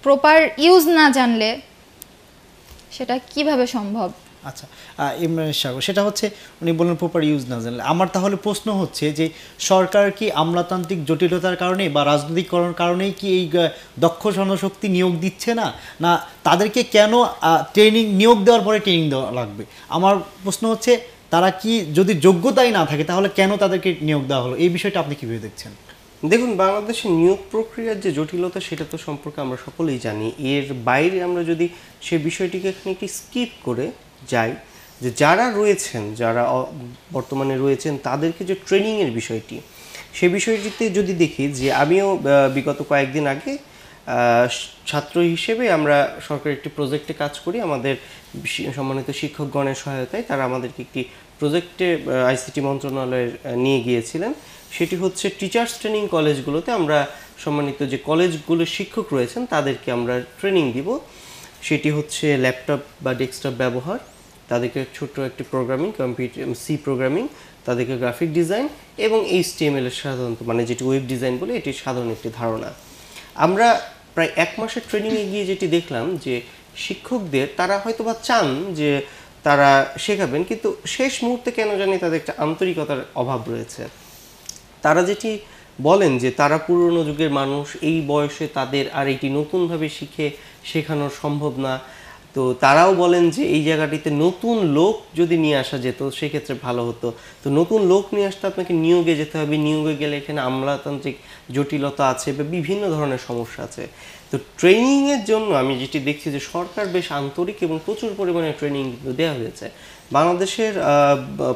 প্রপার ইউজ না জানলে সেটা কিভাবে সম্ভব আচ্ছা ইমরান সাগর সেটা হচ্ছে উনি বললেন প্রপার ইউজ না জানলে আমার তাহলে প্রশ্ন হচ্ছে যে সরকার কি আমলাতান্ত্রিক জটিলতার কারণে বা রাজনৈতিককরণ কারণেই কি এই দক্ষ জনশক্তি নিয়োগ দিচ্ছে না না তাদেরকে কেন ট্রেনিং নিয়োগ দেওয়ার পরে ট্রেনিং দেওয়া লাগবে আমার প্রশ্ন হচ্ছে তারা কি যদি যোগ্যতাই না থাকে তাহলে কেন তাদেরকে নিয়োগ দেওয়া হলো এই বিষয়টা আপনি কীভাবে দেখছেন দেখুন বাংলাদেশের নিয়োগ প্রক্রিয়ার যে জটিলতা সেটা তো সম্পর্কে আমরা সকলেই জানি এর বাইরে আমরা যদি সে বিষয়টিকে এখানে একটি স্কিপ করে যাই যে যারা রয়েছেন যারা বর্তমানে রয়েছেন তাদেরকে যে ট্রেনিংয়ের বিষয়টি সে বিষয়টিতে যদি দেখি যে আমিও বিগত কয়েকদিন আগে ছাত্র হিসেবে আমরা সরকার একটি প্রজেক্টে কাজ করি আমাদের সম্মানিত শিক্ষকগণের সহায়তায় তারা আমাদেরকে একটি প্রজেক্টে আইসিটি মন্ত্রণালয়ের নিয়ে গিয়েছিলেন সেটি হচ্ছে টিচার্স ট্রেনিং কলেজগুলোতে আমরা সম্মানিত যে কলেজগুলোর শিক্ষক রয়েছেন তাদেরকে আমরা ট্রেনিং দিব সেটি হচ্ছে ল্যাপটপ বা ডেস্কটপ ব্যবহার তাদেরকে ছোট্ট একটি প্রোগ্রামিং কম্পিউটার সি প্রোগ্রামিং তাদেরকে গ্রাফিক ডিজাইন এবং এইচটিএমএল এর সাধারণত মানে যেটি ওয়েব ডিজাইন বলে এটি সাধারণ একটি ধারণা আমরা প্রায় এক মাসের ট্রেনিংয়ে গিয়ে যেটি দেখলাম যে শিক্ষকদের তারা হয়তোবা চান যে তারা শেখাবেন কিন্তু শেষ মুহূর্তে কেন জানি তাদের একটা আন্তরিকতার অভাব রয়েছে তারা যেটি বলেন যে তারা পুরনো যুগের মানুষ এই বয়সে তাদের আর এটি নতুনভাবে শিখে শেখানো সম্ভব না তো তারাও বলেন যে এই জায়গাটিতে নতুন লোক যদি নিয়ে আসা যেত সেক্ষেত্রে ভালো হতো তো নতুন লোক নিয়ে আসতে আপনাকে নিয়োগে যেতে হবে নিয়োগে গেলে এখানে আমলাতান্ত্রিক জটিলতা আছে বা বিভিন্ন ধরনের সমস্যা আছে তো ট্রেনিংয়ের জন্য আমি যেটি দেখছি যে সরকার বেশ আন্তরিক এবং প্রচুর পরিমাণে ট্রেনিং কিন্তু দেওয়া হয়েছে বাংলাদেশের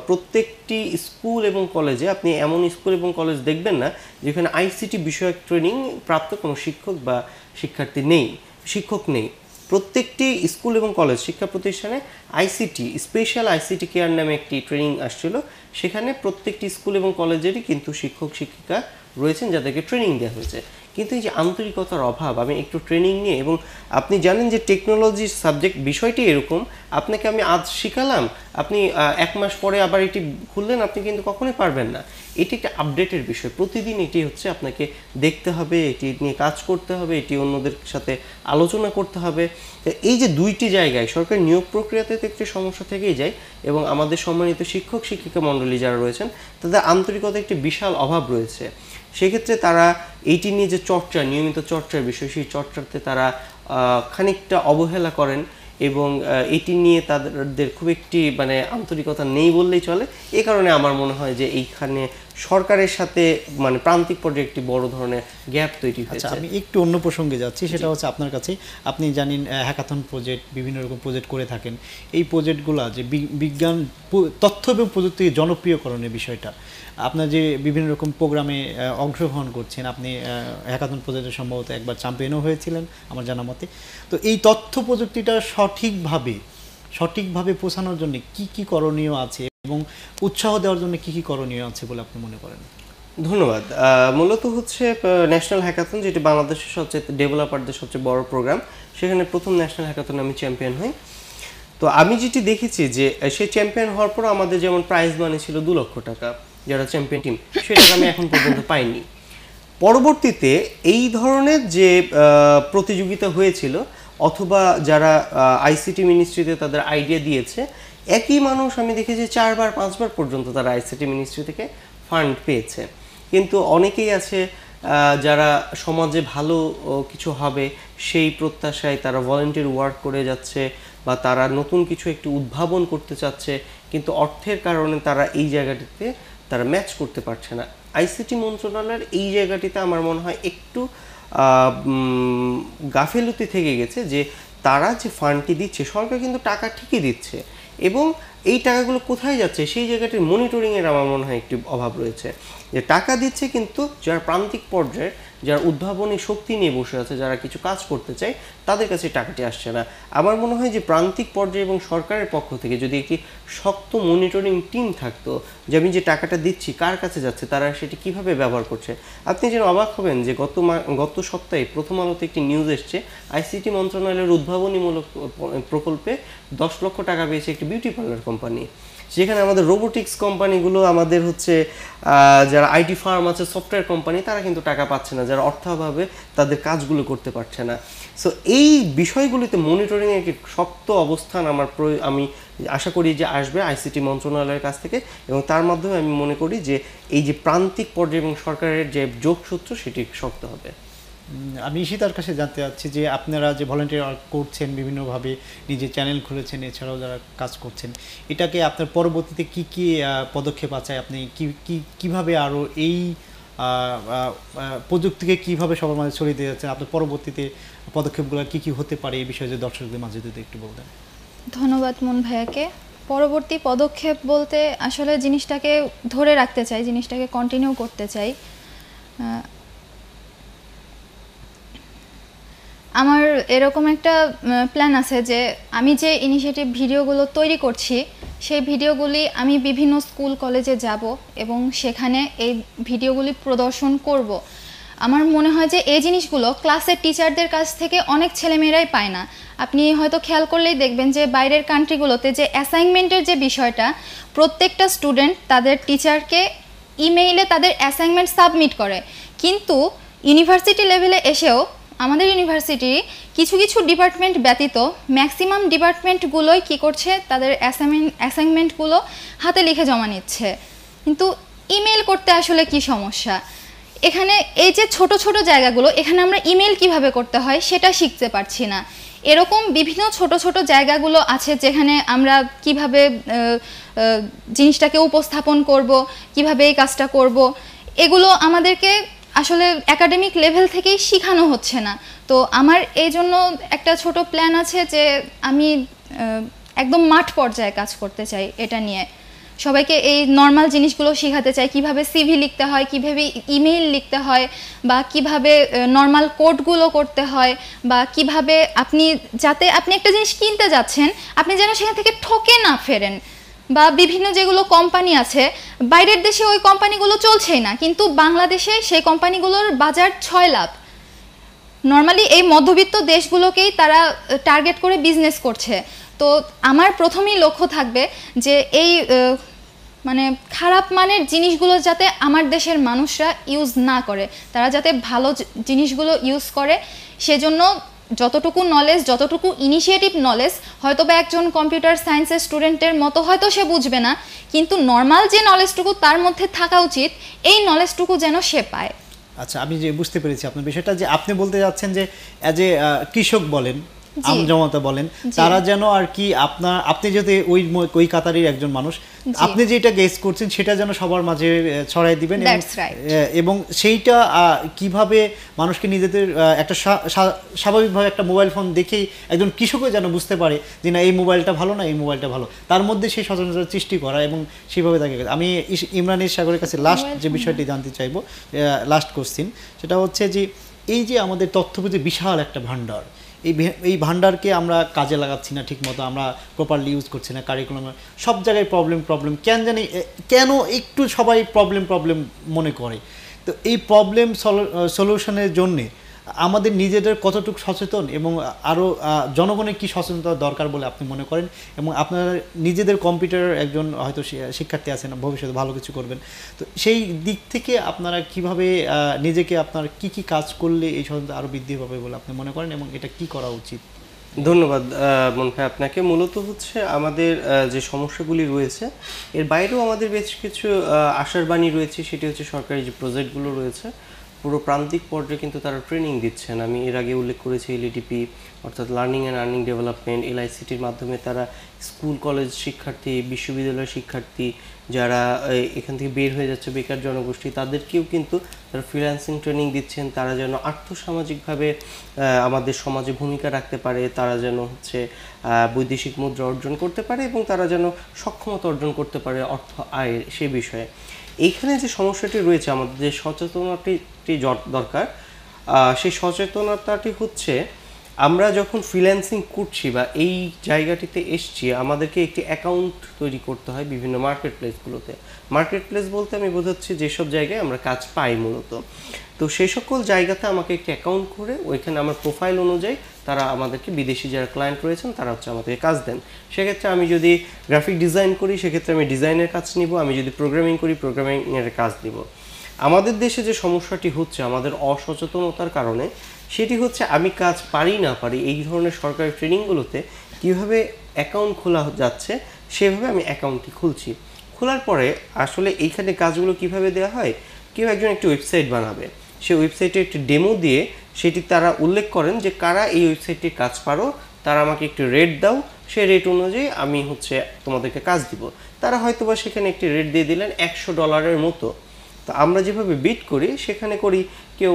প্রত্যেকটি স্কুল এবং কলেজে আপনি এমন স্কুল এবং কলেজ দেখবেন না যেখানে আইসিটি বিষয়ক ট্রেনিং প্রাপ্ত কোনো শিক্ষক বা শিক্ষার্থী নেই শিক্ষক নেই প্রত্যেকটি স্কুল এবং কলেজ শিক্ষা প্রতিষ্ঠানে আইসিটি স্পেশাল আইসিটি কেয়ার নামে একটি ট্রেনিং আসছিল সেখানে প্রত্যেকটি স্কুল এবং কলেজেরই কিন্তু শিক্ষক শিক্ষিকা রয়েছেন যাদেরকে ট্রেনিং দেওয়া হয়েছে কিন্তু এই যে আন্তরিকতার অভাব আমি একটু ট্রেনিং নিয়ে এবং আপনি জানেন যে টেকনোলজির সাবজেক্ট বিষয়টি এরকম আপনাকে আমি আজ শিখালাম আপনি এক মাস পরে আবার এটি খুললেন আপনি কিন্তু কখনোই পারবেন না এটি একটা আপডেটের বিষয় প্রতিদিন এটি হচ্ছে আপনাকে দেখতে হবে এটি নিয়ে কাজ করতে হবে এটি অন্যদের সাথে আলোচনা করতে হবে এই যে দুইটি জায়গায় সরকার নিয়োগ প্রক্রিয়াতে তো একটি সমস্যা থেকেই যায় এবং আমাদের সম্মানিত শিক্ষক শিক্ষিকা মণ্ডলী যারা রয়েছেন তাদের আন্তরিকতা একটি বিশাল অভাব রয়েছে সেক্ষেত্রে তারা এইটি নিয়ে যে চর্চা নিয়মিত চর্চার বিষয় সেই চর্চাতে তারা খানিকটা অবহেলা করেন এবং এটি নিয়ে তাদের খুব একটি মানে আন্তরিকতা নেই বললেই চলে এ কারণে আমার মনে হয় যে এইখানে সরকারের সাথে মানে প্রান্তিক পর্যায়ে একটি বড় ধরনের গ্যাপ তৈরি আচ্ছা, হয়েছে আমি একটু অন্য প্রসঙ্গে যাচ্ছি সেটা হচ্ছে আপনার কাছে আপনি জানেন হ্যাকাথন প্রজেক্ট বিভিন্ন রকম প্রজেক্ট করে থাকেন এই প্রজেক্টগুলো যে বিজ্ঞান তথ্য এবং প্রযুক্তি জনপ্রিয়করণের বিষয়টা আপনার যে বিভিন্ন রকম প্রোগ্রামে অংশগ্রহণ করছেন আপনি হ্যাকাথন প্রজেক্টে সম্ভবত একবার চ্যাম্পিয়নও হয়েছিলেন আমার জানা মতে তো এই তথ্য প্রযুক্তিটা সঠিকভাবে সঠিকভাবে পোষানোর জন্য কি কি করণীয় আছে এবং উৎসাহ দেওয়ার জন্য কি কি করণীয় আছে বলে আপনি মনে করেন ধন্যবাদ মূলত হচ্ছে ন্যাশনাল হ্যাকাথন যেটি বাংলাদেশের সবচেয়ে ডেভেলপারদের সবচেয়ে বড় প্রোগ্রাম সেখানে প্রথম ন্যাশনাল হ্যাকাথন আমি চ্যাম্পিয়ন হই তো আমি যেটি দেখেছি যে সে চ্যাম্পিয়ন হওয়ার পর আমাদের যেমন প্রাইজ মানি ছিল দু লক্ষ টাকা যারা চ্যাম্পিয়ন টিম সেটা আমি এখন পর্যন্ত পাইনি পরবর্তীতে এই ধরনের যে প্রতিযোগিতা হয়েছিল অথবা যারা আইসিটি মিনিস্ট্রিতে তাদের আইডিয়া দিয়েছে একই মানুষ আমি দেখেছি চারবার পাঁচবার পর্যন্ত তারা আইসিটি মিনিস্ট্রি থেকে ফান্ড পেয়েছে কিন্তু অনেকেই আছে যারা সমাজে ভালো কিছু হবে সেই প্রত্যাশায় তারা ভলেন্টিয়ার ওয়ার্ক করে যাচ্ছে বা তারা নতুন কিছু একটু উদ্ভাবন করতে চাচ্ছে কিন্তু অর্থের কারণে তারা এই জায়গাটিতে তারা ম্যাচ করতে পারছে না আইসিটি মন্ত্রণালয়ের এই জায়গাটিতে আমার মনে হয় একটু গাফেলতি থেকে গেছে যে তারা যে ফান্ডটি দিচ্ছে সরকার কিন্তু টাকা ঠিকই দিচ্ছে এবং এই টাকাগুলো কোথায় যাচ্ছে সেই জায়গাটির মনিটরিংয়ের আমার মনে হয় একটি অভাব রয়েছে যে টাকা দিচ্ছে কিন্তু যারা প্রান্তিক পর্যায়ে যারা উদ্ভাবনী শক্তি নিয়ে বসে আছে যারা কিছু কাজ করতে চায় তাদের কাছে টাকাটি আসছে না আমার মনে হয় যে প্রান্তিক পর্যায়ে এবং সরকারের পক্ষ থেকে যদি একটি শক্ত মনিটরিং টিম থাকতো যে আমি যে টাকাটা দিচ্ছি কার কাছে যাচ্ছে তারা সেটি কিভাবে ব্যবহার করছে আপনি যেন অবাক হবেন যে গত গত সপ্তাহে প্রথম আলোতে একটি নিউজ এসছে আইসিটি মন্ত্রণালয়ের উদ্ভাবনীমূলক প্রকল্পে দশ লক্ষ টাকা পেয়েছে একটি বিউটি পার্লার কোম্পানি যেখানে আমাদের রোবোটিক্স কোম্পানিগুলো আমাদের হচ্ছে যারা আইটি ফার্ম আছে সফটওয়্যার কোম্পানি তারা কিন্তু টাকা পাচ্ছে না যারা অর্থাভাবে তাদের কাজগুলো করতে পারছে না সো এই বিষয়গুলিতে মনিটরিংয়ে একটি শক্ত অবস্থান আমার আমি আশা করি যে আসবে আইসিটি মন্ত্রণালয়ের কাছ থেকে এবং তার মাধ্যমে আমি মনে করি যে এই যে প্রান্তিক পর্যায়ে এবং সরকারের যে যোগসূত্র সেটি শক্ত হবে আমি ঈশিতার কাছে জানতে চাচ্ছি যে আপনারা যে ভলেন্টিয়ার ওয়ার্ক করছেন বিভিন্নভাবে নিজে চ্যানেল খুলেছেন এছাড়াও যারা কাজ করছেন এটাকে আপনার পরবর্তীতে কি কি পদক্ষেপ আছে আপনি কি কি কীভাবে আরও এই প্রযুক্তিকে কিভাবে সবার মাঝে ছড়িয়ে দিয়ে যাচ্ছেন আপনার পরবর্তীতে পদক্ষেপগুলো কি কি হতে পারে এই বিষয়ে যে দর্শকদের মাঝে যদি একটু বলতেন ধন্যবাদ মন ভাইয়াকে পরবর্তী পদক্ষেপ বলতে আসলে জিনিসটাকে ধরে রাখতে চাই জিনিসটাকে কন্টিনিউ করতে চাই আমার এরকম একটা প্ল্যান আছে যে আমি যে ইনিশিয়েটিভ ভিডিওগুলো তৈরি করছি সেই ভিডিওগুলি আমি বিভিন্ন স্কুল কলেজে যাব এবং সেখানে এই ভিডিওগুলি প্রদর্শন করব। আমার মনে হয় যে এই জিনিসগুলো ক্লাসের টিচারদের কাছ থেকে অনেক ছেলেমেয়েরাই পায় না আপনি হয়তো খেয়াল করলেই দেখবেন যে বাইরের কান্ট্রিগুলোতে যে অ্যাসাইনমেন্টের যে বিষয়টা প্রত্যেকটা স্টুডেন্ট তাদের টিচারকে ইমেইলে তাদের অ্যাসাইনমেন্ট সাবমিট করে কিন্তু ইউনিভার্সিটি লেভেলে এসেও আমাদের ইউনিভার্সিটি কিছু কিছু ডিপার্টমেন্ট ব্যতীত ম্যাক্সিমাম ডিপার্টমেন্টগুলোই কি করছে তাদের অ্যাসাইনমেন্ট অ্যাসাইনমেন্টগুলো হাতে লিখে জমা নিচ্ছে কিন্তু ইমেল করতে আসলে কি সমস্যা এখানে এই যে ছোট ছোট জায়গাগুলো এখানে আমরা ইমেল কিভাবে করতে হয় সেটা শিখতে পারছি না এরকম বিভিন্ন ছোট ছোট জায়গাগুলো আছে যেখানে আমরা কিভাবে জিনিসটাকে উপস্থাপন করব কিভাবে এই কাজটা করব এগুলো আমাদেরকে আসলে একাডেমিক লেভেল থেকেই শেখানো হচ্ছে না তো আমার এই জন্য একটা ছোট প্ল্যান আছে যে আমি একদম মাঠ পর্যায়ে কাজ করতে চাই এটা নিয়ে সবাইকে এই নর্মাল জিনিসগুলো শেখাতে চাই কিভাবে সিভি লিখতে হয় কিভাবে ইমেইল লিখতে হয় বা কিভাবে নর্মাল কোডগুলো করতে হয় বা কিভাবে আপনি যাতে আপনি একটা জিনিস কিনতে যাচ্ছেন আপনি যেন সেখান থেকে ঠকে না ফেরেন বা বিভিন্ন যেগুলো কোম্পানি আছে বাইরের দেশে ওই কোম্পানিগুলো চলছেই না কিন্তু বাংলাদেশে সেই কোম্পানিগুলোর বাজার ছয় লাভ নর্মালি এই মধ্যবিত্ত দেশগুলোকেই তারা টার্গেট করে বিজনেস করছে তো আমার প্রথমেই লক্ষ্য থাকবে যে এই মানে খারাপ মানের জিনিসগুলো যাতে আমার দেশের মানুষরা ইউজ না করে তারা যাতে ভালো জিনিসগুলো ইউজ করে সেজন্য যতটুকু নলেজ যতটুকু ইনিশিয়েটিভ নলেজ হয়তো বা একজন কম্পিউটার সায়েন্সের স্টুডেন্টের মতো হয়তো সে বুঝবে না কিন্তু নর্মাল যে নলেজটুকু তার মধ্যে থাকা উচিত এই নলেজটুকু যেন সে পায় আচ্ছা আমি যে বুঝতে পেরেছি আপনার বিষয়টা যে আপনি বলতে যাচ্ছেন যে অ্যাজ এ কৃষক বলেন আমজনতা বলেন তারা যেন আর কি আপনার আপনি যদি ওই ওই কাতারের একজন মানুষ আপনি যেটা গেস করছেন সেটা যেন সবার মাঝে ছড়াই দিবেন এবং সেইটা কিভাবে মানুষকে নিজেদের একটা স্বাভাবিকভাবে একটা মোবাইল ফোন দেখেই একজন কৃষকও যেন বুঝতে পারে যে না এই মোবাইলটা ভালো না এই মোবাইলটা ভালো তার মধ্যে সেই সচেতনতার সৃষ্টি করা এবং সেইভাবে তাকে আমি ইমরান সাগরের কাছে লাস্ট যে বিষয়টি জানতে চাইবো লাস্ট কোশ্চিন সেটা হচ্ছে যে এই যে আমাদের তথ্যপ্রতি বিশাল একটা ভাণ্ডার এই এই ভান্ডারকে আমরা কাজে লাগাচ্ছি না ঠিকমতো আমরা প্রপারলি ইউজ করছি না কারিকুলামে সব জায়গায় প্রবলেম প্রবলেম কেন জানি কেন একটু সবাই প্রবলেম প্রবলেম মনে করে তো এই প্রবলেম সলিউশনের জন্যে আমাদের নিজেদের কতটুকু সচেতন এবং আরও জনগণের কি সচেতনতা দরকার বলে আপনি মনে করেন এবং আপনারা নিজেদের কম্পিউটারের একজন হয়তো শিক্ষার্থী আছেন ভবিষ্যতে ভালো কিছু করবেন তো সেই দিক থেকে আপনারা কিভাবে নিজেকে আপনার কি কি কাজ করলে এই সচেতনতা আরও বৃদ্ধি পাবে বলে আপনি মনে করেন এবং এটা কি করা উচিত ধন্যবাদ মন ভাই আপনাকে মূলত হচ্ছে আমাদের যে সমস্যাগুলি রয়েছে এর বাইরেও আমাদের বেশ কিছু আশার বাণী রয়েছে সেটি হচ্ছে সরকারি যে প্রজেক্টগুলো রয়েছে পুরো প্রান্তিক পর্যায়ে কিন্তু তারা ট্রেনিং দিচ্ছেন আমি এর আগে উল্লেখ করেছি এলইডিপি e অর্থাৎ লার্নিং অ্যান্ড আর্নিং ডেভেলপমেন্ট এলআইসিটির মাধ্যমে তারা স্কুল কলেজ শিক্ষার্থী বিশ্ববিদ্যালয়ের শিক্ষার্থী যারা এখান থেকে বের হয়ে যাচ্ছে বেকার জনগোষ্ঠী তাদেরকেও কিন্তু তারা ফ্রিল্যান্সিং ট্রেনিং দিচ্ছেন তারা যেন আর্থসামাজিকভাবে আমাদের সমাজে ভূমিকা রাখতে পারে তারা যেন হচ্ছে বৈদেশিক মুদ্রা অর্জন করতে পারে এবং তারা যেন সক্ষমতা অর্জন করতে পারে অর্থ আয়ের সে বিষয়ে এখানে যে সমস্যাটি রয়েছে আমাদের যে সচেতনতাটি দরকার সেই সচেতনতাটি হচ্ছে আমরা যখন ফ্রিল্যান্সিং করছি বা এই জায়গাটিতে এসছি আমাদেরকে একটি অ্যাকাউন্ট তৈরি করতে হয় বিভিন্ন মার্কেট প্লেসগুলোতে মার্কেট প্লেস বলতে আমি বোঝাচ্ছি যেসব জায়গায় আমরা কাজ পাই মূলত তো সেই সকল জায়গাতে আমাকে একটি অ্যাকাউন্ট করে ওইখানে আমার প্রোফাইল অনুযায়ী তারা আমাদেরকে বিদেশি যারা ক্লায়েন্ট রয়েছেন তারা হচ্ছে আমাদেরকে কাজ দেন সেক্ষেত্রে আমি যদি গ্রাফিক ডিজাইন করি সেক্ষেত্রে আমি ডিজাইনের কাজ নিব আমি যদি প্রোগ্রামিং করি প্রোগ্রামিংয়ের কাজ নিব আমাদের দেশে যে সমস্যাটি হচ্ছে আমাদের অসচেতনতার কারণে সেটি হচ্ছে আমি কাজ পারি না পারি এই ধরনের সরকারি ট্রেনিংগুলোতে কিভাবে অ্যাকাউন্ট খোলা যাচ্ছে সেভাবে আমি অ্যাকাউন্টটি খুলছি খোলার পরে আসলে এইখানে কাজগুলো কিভাবে দেওয়া হয় কেউ একজন একটি ওয়েবসাইট বানাবে সেই ওয়েবসাইটে একটি ডেমো দিয়ে সেটি তারা উল্লেখ করেন যে কারা এই ওয়েবসাইটটির কাজ পারো তারা আমাকে একটি রেট দাও সেই রেট অনুযায়ী আমি হচ্ছে তোমাদেরকে কাজ দিব তারা হয়তোবা সেখানে একটি রেট দিয়ে দিলেন একশো ডলারের মতো তো আমরা যেভাবে বিট করি সেখানে করি কেউ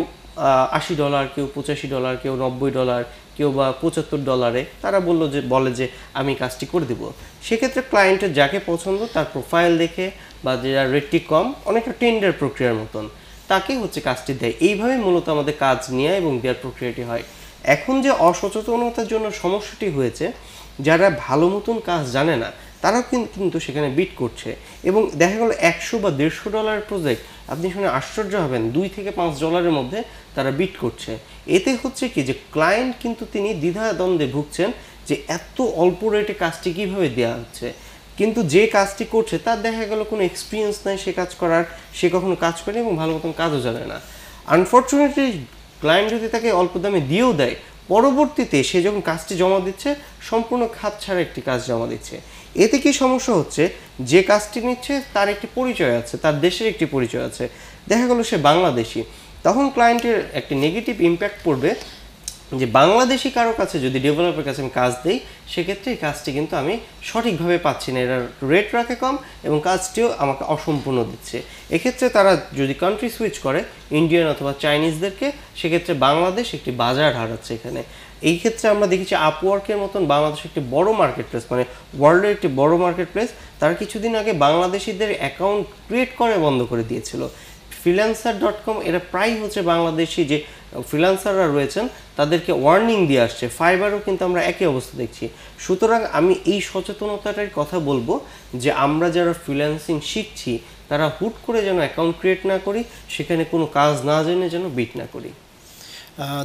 আশি ডলার কেউ পঁচাশি ডলার কেউ নব্বই ডলার কেউ বা পঁচাত্তর ডলারে তারা বললো যে বলে যে আমি কাজটি করে দেবো সেক্ষেত্রে ক্লায়েন্টের যাকে পছন্দ তার প্রোফাইল দেখে বা যার রেটটি কম অনেকটা টেন্ডার প্রক্রিয়ার মতন তাকে হচ্ছে কাজটি দেয় এইভাবে মূলত আমাদের কাজ নেওয়া এবং দেওয়ার প্রক্রিয়াটি হয় এখন যে অসচেতনতার জন্য সমস্যাটি হয়েছে যারা ভালো মতন কাজ জানে না তারা কিন্তু সেখানে বিট করছে এবং দেখা গেল একশো বা দেড়শো ডলার প্রজেক্ট আপনি শুনে আশ্চর্য হবেন দুই থেকে পাঁচ ডলারের মধ্যে তারা বিট করছে এতে হচ্ছে কি যে ক্লায়েন্ট কিন্তু তিনি দ্বিধাদ্বন্দ্বে ভুগছেন যে এত অল্প রেটে কাজটি কীভাবে দেওয়া হচ্ছে কিন্তু যে কাজটি করছে তার দেখা গেল কোনো এক্সপিরিয়েন্স নাই সে কাজ করার সে কখনো কাজ করে এবং ভালো মতন কাজও জানে না আনফর্চুনেটলি ক্লায়েন্ট যদি তাকে অল্প দামে দিয়েও দেয় পরবর্তীতে সে যখন কাজটি জমা দিচ্ছে সম্পূর্ণ খাত ছাড়া একটি কাজ জমা দিচ্ছে এতে কি সমস্যা হচ্ছে যে কাজটি নিচ্ছে তার একটি পরিচয় আছে তার দেশের একটি পরিচয় আছে দেখা গেলো সে বাংলাদেশি তখন ক্লায়েন্টের একটি নেগেটিভ ইম্প্যাক্ট পড়বে যে বাংলাদেশি কারো কাছে যদি ডেভেলপের কাছে আমি কাজ দিই সেক্ষেত্রে এই কাজটি কিন্তু আমি সঠিকভাবে পাচ্ছি না এটার রেট রাখে কম এবং কাজটিও আমাকে অসম্পূর্ণ দিচ্ছে এক্ষেত্রে তারা যদি কান্ট্রি সুইচ করে ইন্ডিয়ান অথবা চাইনিজদেরকে সেক্ষেত্রে বাংলাদেশ একটি বাজার হারাচ্ছে এখানে এই ক্ষেত্রে আমরা দেখেছি আপওয়ার্কের মতন বাংলাদেশ একটি বড় মার্কেট প্লেস মানে ওয়ার্ল্ডের একটি বড় মার্কেট প্লেস তারা কিছুদিন আগে বাংলাদেশিদের অ্যাকাউন্ট ক্রিয়েট করে বন্ধ করে দিয়েছিল ফ্রিল্যান্সার ডট কম এরা প্রায় হচ্ছে বাংলাদেশি যে ফ্রিলান্সাররা রয়েছেন তাদেরকে ওয়ার্নিং দিয়ে আসছে ফাইবারও কিন্তু আমরা একই অবস্থা দেখছি সুতরাং আমি এই সচেতনতাটার কথা বলবো যে আমরা যারা ফ্রিল্যান্সিং শিখছি তারা হুট করে যেন অ্যাকাউন্ট ক্রিয়েট না করি সেখানে কোনো কাজ না জেনে যেন বিট না করি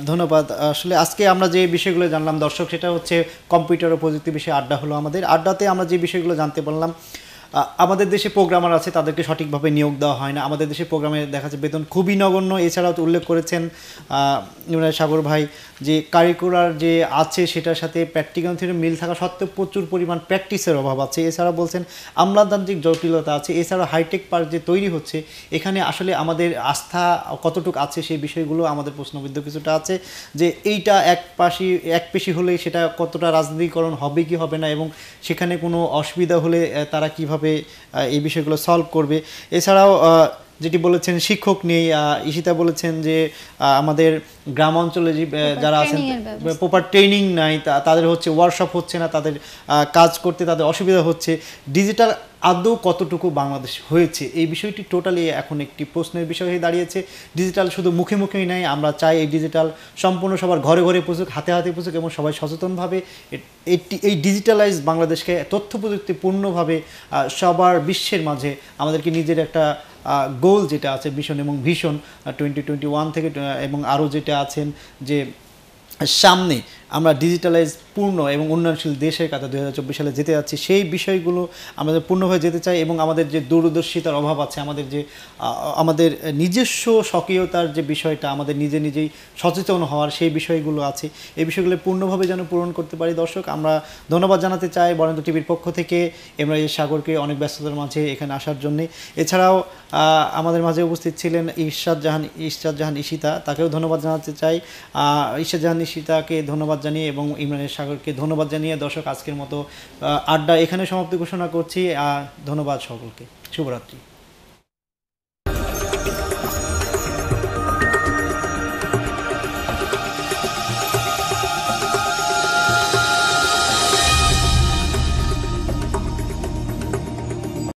ধন্যবাদ আসলে আজকে আমরা যে বিষয়গুলো জানলাম দর্শক সেটা হচ্ছে কম্পিউটার ও প্রযুক্তি বিষয়ে আড্ডা হলো আমাদের আড্ডাতে আমরা যে বিষয়গুলো জানতে পারলাম আমাদের দেশে প্রোগ্রামার আছে তাদেরকে সঠিকভাবে নিয়োগ দেওয়া হয় না আমাদের দেশে প্রোগ্রামে দেখা যাচ্ছে বেতন খুবই নগণ্য এছাড়াও উল্লেখ করেছেন সাগর ভাই যে কারিকুলার যে আছে সেটার সাথে প্র্যাকটিক্যাল থিওরি মিল থাকা সত্ত্বেও প্রচুর পরিমাণ প্র্যাকটিসের অভাব আছে এছাড়া বলছেন আমলাতান্ত্রিক জটিলতা আছে এছাড়া হাইটেক পার্ক যে তৈরি হচ্ছে এখানে আসলে আমাদের আস্থা কতটুক আছে সেই বিষয়গুলো আমাদের প্রশ্নবিদ্ধ কিছুটা আছে যে এইটা এক পাশি এক পেশি হলে সেটা কতটা রাজনীতিকরণ হবে কি হবে না এবং সেখানে কোনো অসুবিধা হলে তারা কীভাবে কিভাবে এই বিষয়গুলো সলভ করবে এছাড়াও যেটি বলেছেন শিক্ষক নেই ঈশিতা বলেছেন যে আমাদের গ্রাম অঞ্চলে যে যারা আছেন প্রপার ট্রেনিং নাই তাদের হচ্ছে ওয়ার্কশপ হচ্ছে না তাদের কাজ করতে তাদের অসুবিধা হচ্ছে ডিজিটাল আদৌ কতটুকু বাংলাদেশ হয়েছে এই বিষয়টি টোটালি এখন একটি প্রশ্নের বিষয় হয়ে দাঁড়িয়েছে ডিজিটাল শুধু মুখে মুখেই নাই আমরা চাই এই ডিজিটাল সম্পূর্ণ সবার ঘরে ঘরে পুষুক হাতে হাতে পুষুক এবং সবাই সচেতনভাবে এই ডিজিটালাইজ বাংলাদেশকে তথ্য প্রযুক্তিপূর্ণভাবে সবার বিশ্বের মাঝে আমাদেরকে নিজের একটা গোল যেটা আছে মিশন এবং ভিশন টোয়েন্টি টোয়েন্টি ওয়ান থেকে এবং আরও যেটা আছেন যে সামনে আমরা ডিজিটালাইজ পূর্ণ এবং উন্নয়নশীল দেশের কাছে দু সালে যেতে যাচ্ছি সেই বিষয়গুলো আমাদের পূর্ণভাবে যেতে চাই এবং আমাদের যে দূরদর্শিতার অভাব আছে আমাদের যে আমাদের নিজস্ব স্বকীয়তার যে বিষয়টা আমাদের নিজে নিজেই সচেতন হওয়ার সেই বিষয়গুলো আছে এই বিষয়গুলো পূর্ণভাবে যেন পূরণ করতে পারি দর্শক আমরা ধন্যবাদ জানাতে চাই বরেন্দ্র টিভির পক্ষ থেকে এমরাজ সাগরকে অনেক ব্যস্ততার মাঝে এখানে আসার জন্যে এছাড়াও আমাদের মাঝে উপস্থিত ছিলেন ইরশাদ জাহান ইরশাদ জাহান ইশিতা তাকেও ধন্যবাদ জানাতে চাই ইরশাদ জাহান ইশিতাকে ধন্যবাদ ধন্যবাদ জানিয়ে এবং ইমরানের সাগরকে ধন্যবাদ জানিয়ে দর্শক আজকের মতো আড্ডা এখানে সমাপ্তি ঘোষণা করছি ধন্যবাদ সকলকে শুভরাত্রি